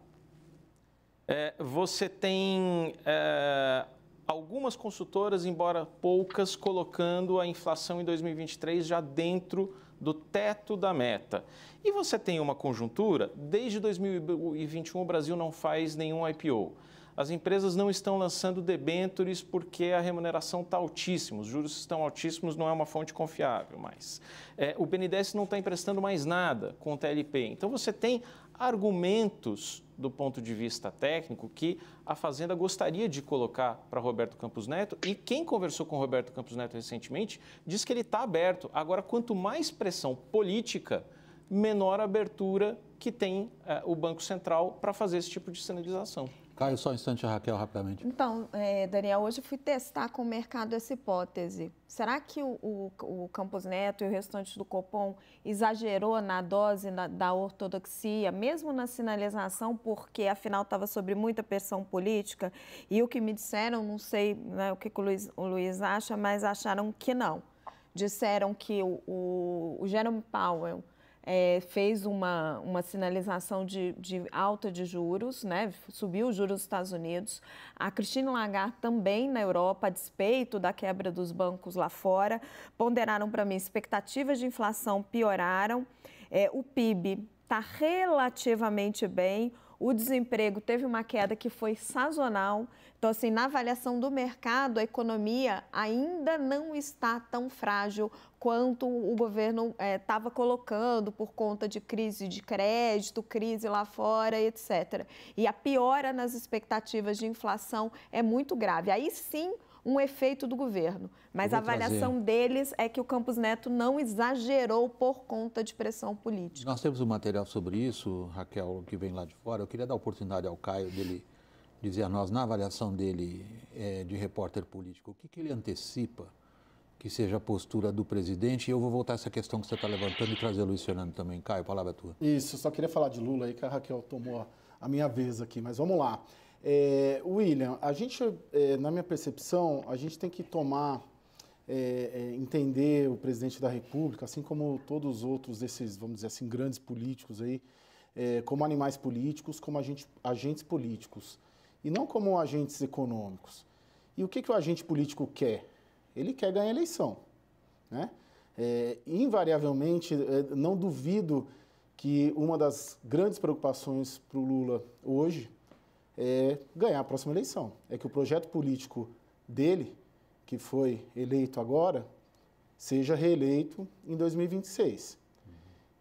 É, você tem é, algumas consultoras, embora poucas, colocando a inflação em 2023 já dentro do teto da meta. E você tem uma conjuntura, desde 2021 o Brasil não faz nenhum IPO. As empresas não estão lançando debêntures porque a remuneração está altíssima, os juros estão altíssimos, não é uma fonte confiável mais. É, o BNDES não está emprestando mais nada com o TLP. Então você tem argumentos do ponto de vista técnico que a Fazenda gostaria de colocar para Roberto Campos Neto e quem conversou com Roberto Campos Neto recentemente diz que ele está aberto. Agora, quanto mais pressão política, menor abertura que tem eh, o Banco Central para fazer esse tipo de sinalização. Caio, só um instante, a Raquel, rapidamente. Então, é, Daniel, hoje fui testar com o mercado essa hipótese. Será que o, o, o Campos Neto e o restante do Copom exagerou na dose na, da ortodoxia, mesmo na sinalização, porque afinal estava sobre muita pressão política? E o que me disseram, não sei né, o que, que o, Luiz, o Luiz acha, mas acharam que não. Disseram que o, o, o Jerome Powell é, fez uma, uma sinalização de, de, alta de juros, né? subiu os juros dos Estados Unidos. A Christine Lagarde também na Europa, a despeito da quebra dos bancos lá fora, ponderaram para mim expectativas de inflação pioraram, é, o PIB está relativamente bem o desemprego teve uma queda que foi sazonal. Então, assim, na avaliação do mercado, a economia ainda não está tão frágil quanto o governo estava eh, é, colocando por conta de crise de crédito, crise lá fora, etc. E a piora nas expectativas de inflação é muito grave. Aí sim um efeito do governo. Mas a avaliação trazer. deles é que o Campos Neto não exagerou por conta de pressão política. Nós temos um material sobre isso, Raquel, que vem lá de fora. Eu queria dar oportunidade ao Caio dele dizer a nós, na avaliação dele é, de repórter político, o que, que ele antecipa que seja a postura do presidente. E eu vou voltar a essa questão que você está levantando e trazer o Luiz Fernando também. Caio, palavra é tua. Isso, só queria falar de Lula aí, que a Raquel tomou a minha vez aqui, mas vamos lá. É, William, a gente, é, na minha percepção, a gente tem que tomar, é, é, entender o presidente da República, assim como todos os outros desses, vamos dizer assim, grandes políticos aí, é, como animais políticos, como agente, agentes políticos, e não como agentes econômicos. E o que, que o agente político quer? Ele quer ganhar eleição, né? É, invariavelmente, não duvido que uma das grandes preocupações para o Lula hoje é ganhar a próxima eleição. É que o projeto político dele, que foi eleito agora, seja reeleito em 2026.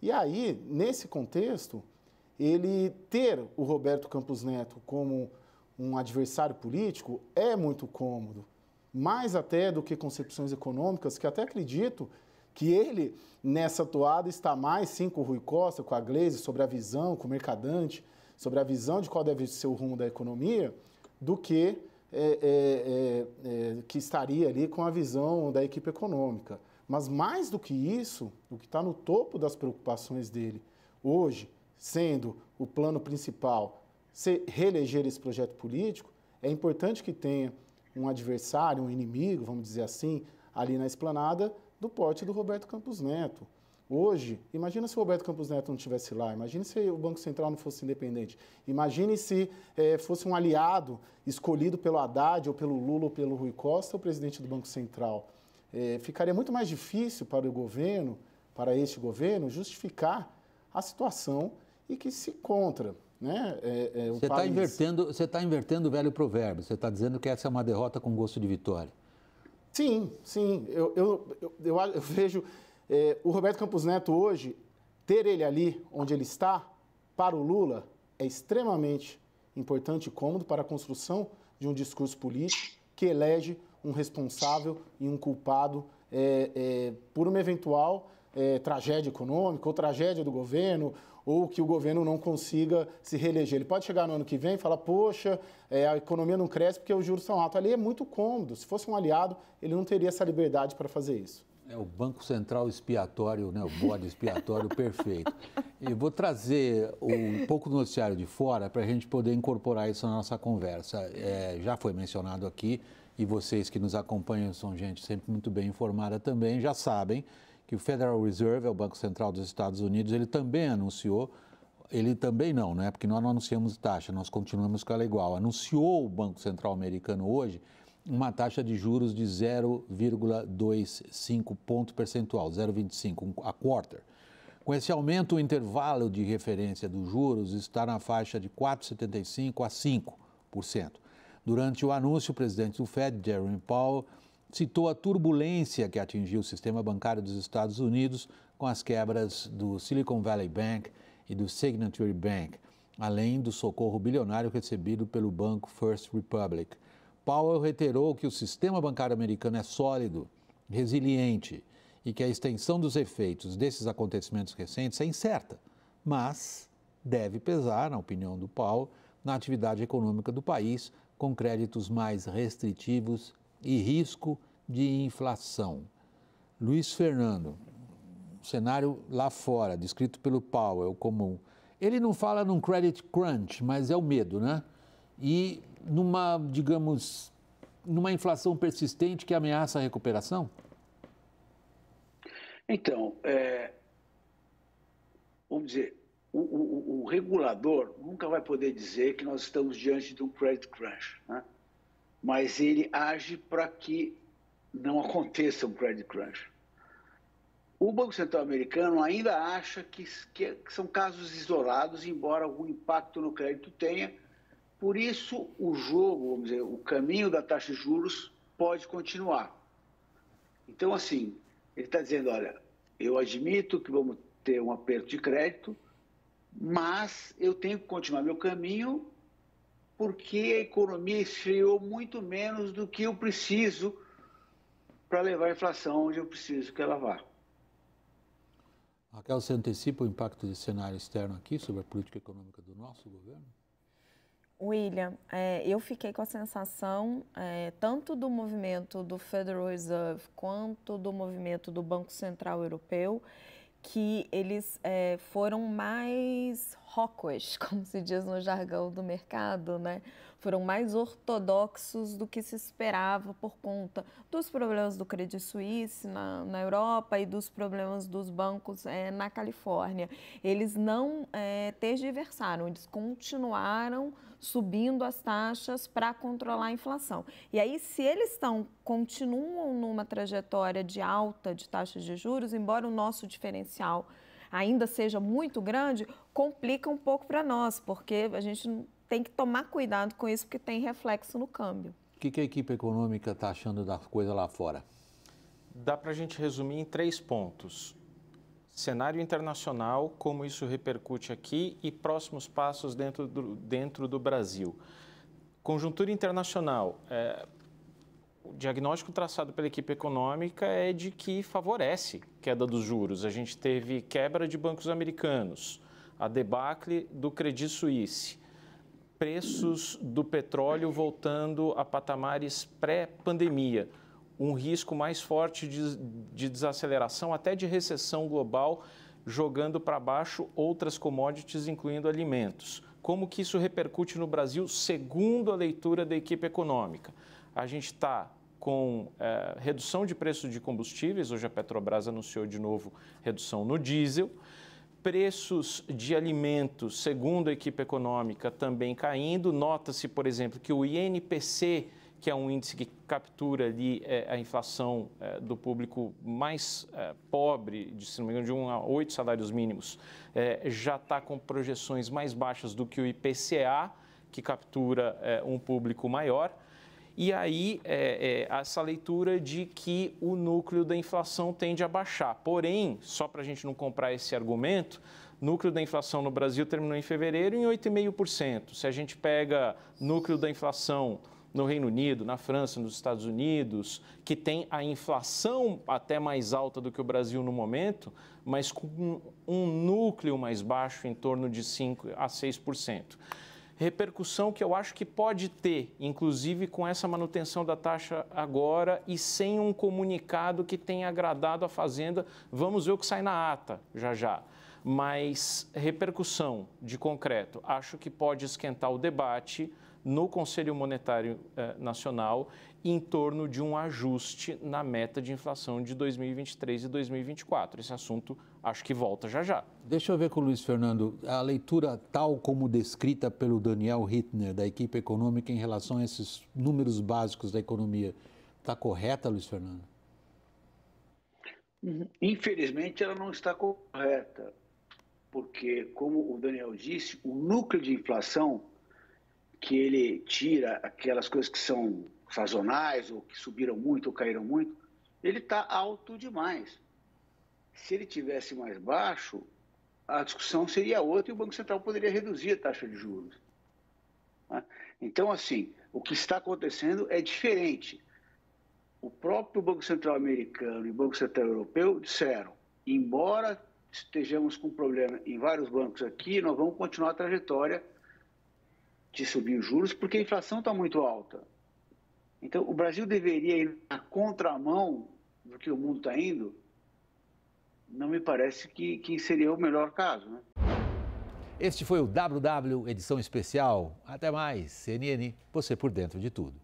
E aí, nesse contexto, ele ter o Roberto Campos Neto como um adversário político é muito cômodo, mais até do que concepções econômicas, que até acredito que ele, nessa toada, está mais sim com o Rui Costa, com a Glaze, sobre a visão, com o Mercadante, sobre a visão de qual deve ser o rumo da economia, do que é, é, é, é, que estaria ali com a visão da equipe econômica. Mas mais do que isso, o que está no topo das preocupações dele hoje, sendo o plano principal se reeleger esse projeto político, é importante que tenha um adversário, um inimigo, vamos dizer assim, ali na esplanada do porte do Roberto Campos Neto. Hoje, imagina se o Roberto Campos Neto não estivesse lá, imagine se o Banco Central não fosse independente, imagine se eh, fosse um aliado escolhido pelo Haddad ou pelo Lula ou pelo Rui Costa, o presidente do Banco Central. Eh, ficaria muito mais difícil para o governo, para este governo, justificar a situação e que se contra. Né? É, é, você está invertendo, você tá invertendo o velho provérbio, você está dizendo que essa é uma derrota com gosto de vitória. Sim, sim. Eu, eu, eu, eu, vejo é, o Roberto Campos Neto hoje, ter ele ali onde ele está, para o Lula, é extremamente importante e cômodo para a construção de um discurso político que elege um responsável e um culpado é, é, por uma eventual é, tragédia econômica ou tragédia do governo ou que o governo não consiga se reeleger. Ele pode chegar no ano que vem e falar, poxa, é, a economia não cresce porque os juros são altos. Ali é muito cômodo. Se fosse um aliado, ele não teria essa liberdade para fazer isso. É o Banco Central expiatório, né, o bode expiatório perfeito. Eu vou trazer um pouco do noticiário de fora para a gente poder incorporar isso na nossa conversa. É, já foi mencionado aqui, e vocês que nos acompanham são gente sempre muito bem informada também, já sabem que o Federal Reserve, é o Banco Central dos Estados Unidos, ele também anunciou, ele também não, né? Porque nós não anunciamos taxa, nós continuamos com ela igual. Anunciou o Banco Central americano hoje uma taxa de juros de 0,25 ponto percentual, 0,25 a quarter. Com esse aumento, o intervalo de referência dos juros está na faixa de 4,75 a 5%. Durante o anúncio, o presidente do Fed, Jeremy Powell, citou a turbulência que atingiu o sistema bancário dos Estados Unidos com as quebras do Silicon Valley Bank e do Signature Bank, além do socorro bilionário recebido pelo banco First Republic. Powell reiterou que o sistema bancário americano é sólido, resiliente e que a extensão dos efeitos desses acontecimentos recentes é incerta, mas deve pesar, na opinião do Powell, na atividade econômica do país, com créditos mais restritivos e risco de inflação. Luiz Fernando, o cenário lá fora, descrito pelo Powell como. Ele não fala num credit crunch, mas é o medo, né? E numa, digamos, numa inflação persistente que ameaça a recuperação? Então, é, vamos dizer, o, o, o, regulador nunca vai poder dizer que nós estamos diante de um credit crunch, né? mas ele age para que não aconteça um credit crunch. O Banco Central americano ainda acha que, que, são casos isolados, embora algum impacto no crédito tenha, por isso, o jogo, vamos dizer, o caminho da taxa de juros pode continuar. Então, assim, ele está dizendo: olha, eu admito que vamos ter um aperto de crédito, mas eu tenho que continuar meu caminho porque a economia esfriou muito menos do que eu preciso para levar a inflação onde eu preciso que ela vá. Raquel, você antecipa o impacto desse cenário externo aqui sobre a política econômica do nosso governo? William, é, eu fiquei com a sensação é, tanto do movimento do Federal Reserve quanto do movimento do Banco Central Europeu que eles é, foram mais rocos, como se diz no jargão do mercado, né? Foram mais ortodoxos do que se esperava por conta dos problemas do Credit Suisse na, na Europa e dos problemas dos bancos é, na Califórnia. Eles não é, tergiversaram, eles continuaram subindo as taxas para controlar a inflação. E aí, se eles estão continuam numa trajetória de alta de taxas de juros, embora o nosso diferencial ainda seja muito grande, complica um pouco para nós, porque a gente tem que tomar cuidado com isso, porque tem reflexo no câmbio. O que, que a equipe econômica está achando da coisa lá fora? Dá para a gente resumir em três pontos. Cenário internacional, como isso repercute aqui e próximos passos dentro do, dentro do Brasil. Conjuntura internacional, é, o diagnóstico traçado pela equipe econômica é de que favorece queda dos juros. A gente teve quebra de bancos americanos, a debacle do Credit Suisse, preços do petróleo voltando a patamares pré-pandemia, um risco mais forte de, de desaceleração, até de recessão global, jogando para baixo outras commodities, incluindo alimentos. Como que isso repercute no Brasil, segundo a leitura da equipe econômica? a gente está com é, redução de preço de combustíveis, hoje a Petrobras anunciou de novo redução no diesel. Preços de alimentos, segundo a equipe econômica, também caindo. Nota-se, por exemplo, que o INPC, que é um índice que captura ali é, a inflação é, do público mais é, pobre, de, se não me engano, de 1 um a 8 salários mínimos, é, já está com projeções mais baixas do que o IPCA, que captura é, um público maior. E aí, é, é, essa leitura de que o núcleo da inflação tende a baixar. Porém, só para a gente não comprar esse argumento, núcleo da inflação no Brasil terminou em fevereiro em 8,5%. Se a gente pega núcleo da inflação no Reino Unido, na França, nos Estados Unidos, que tem a inflação até mais alta do que o Brasil no momento, mas com um núcleo mais baixo, em torno de 5% a 6% repercussão que eu acho que pode ter, inclusive com essa manutenção da taxa agora e sem um comunicado que tenha agradado a Fazenda. Vamos ver o que sai na ata já já. Mas repercussão de concreto, acho que pode esquentar o debate no Conselho Monetário eh, Nacional em torno de um ajuste na meta de inflação de 2023 e 2024. Esse assunto acho que volta já já. Deixa eu ver com o Luiz Fernando. A leitura, tal como descrita pelo Daniel Hittner, da equipe econômica, em relação a esses números básicos da economia, está correta, Luiz Fernando? Uhum. Infelizmente, ela não está correta, porque, como o Daniel disse, o núcleo de inflação que ele tira aquelas coisas que são sazonais, ou que subiram muito ou caíram muito, ele está alto demais. Se ele tivesse mais baixo, a discussão seria outra e o Banco Central poderia reduzir a taxa de juros. Né? Então, assim, o que está acontecendo é diferente. O próprio Banco Central americano e o Banco Central europeu disseram: embora estejamos com problema em vários bancos aqui, nós vamos continuar a trajetória de subir os juros, porque a inflação está muito alta. Então, o Brasil deveria ir na contramão do que o mundo está indo? Não me parece que, que seria o melhor caso, né? Este foi o WW edição especial. Até mais. CNN, você por dentro de tudo.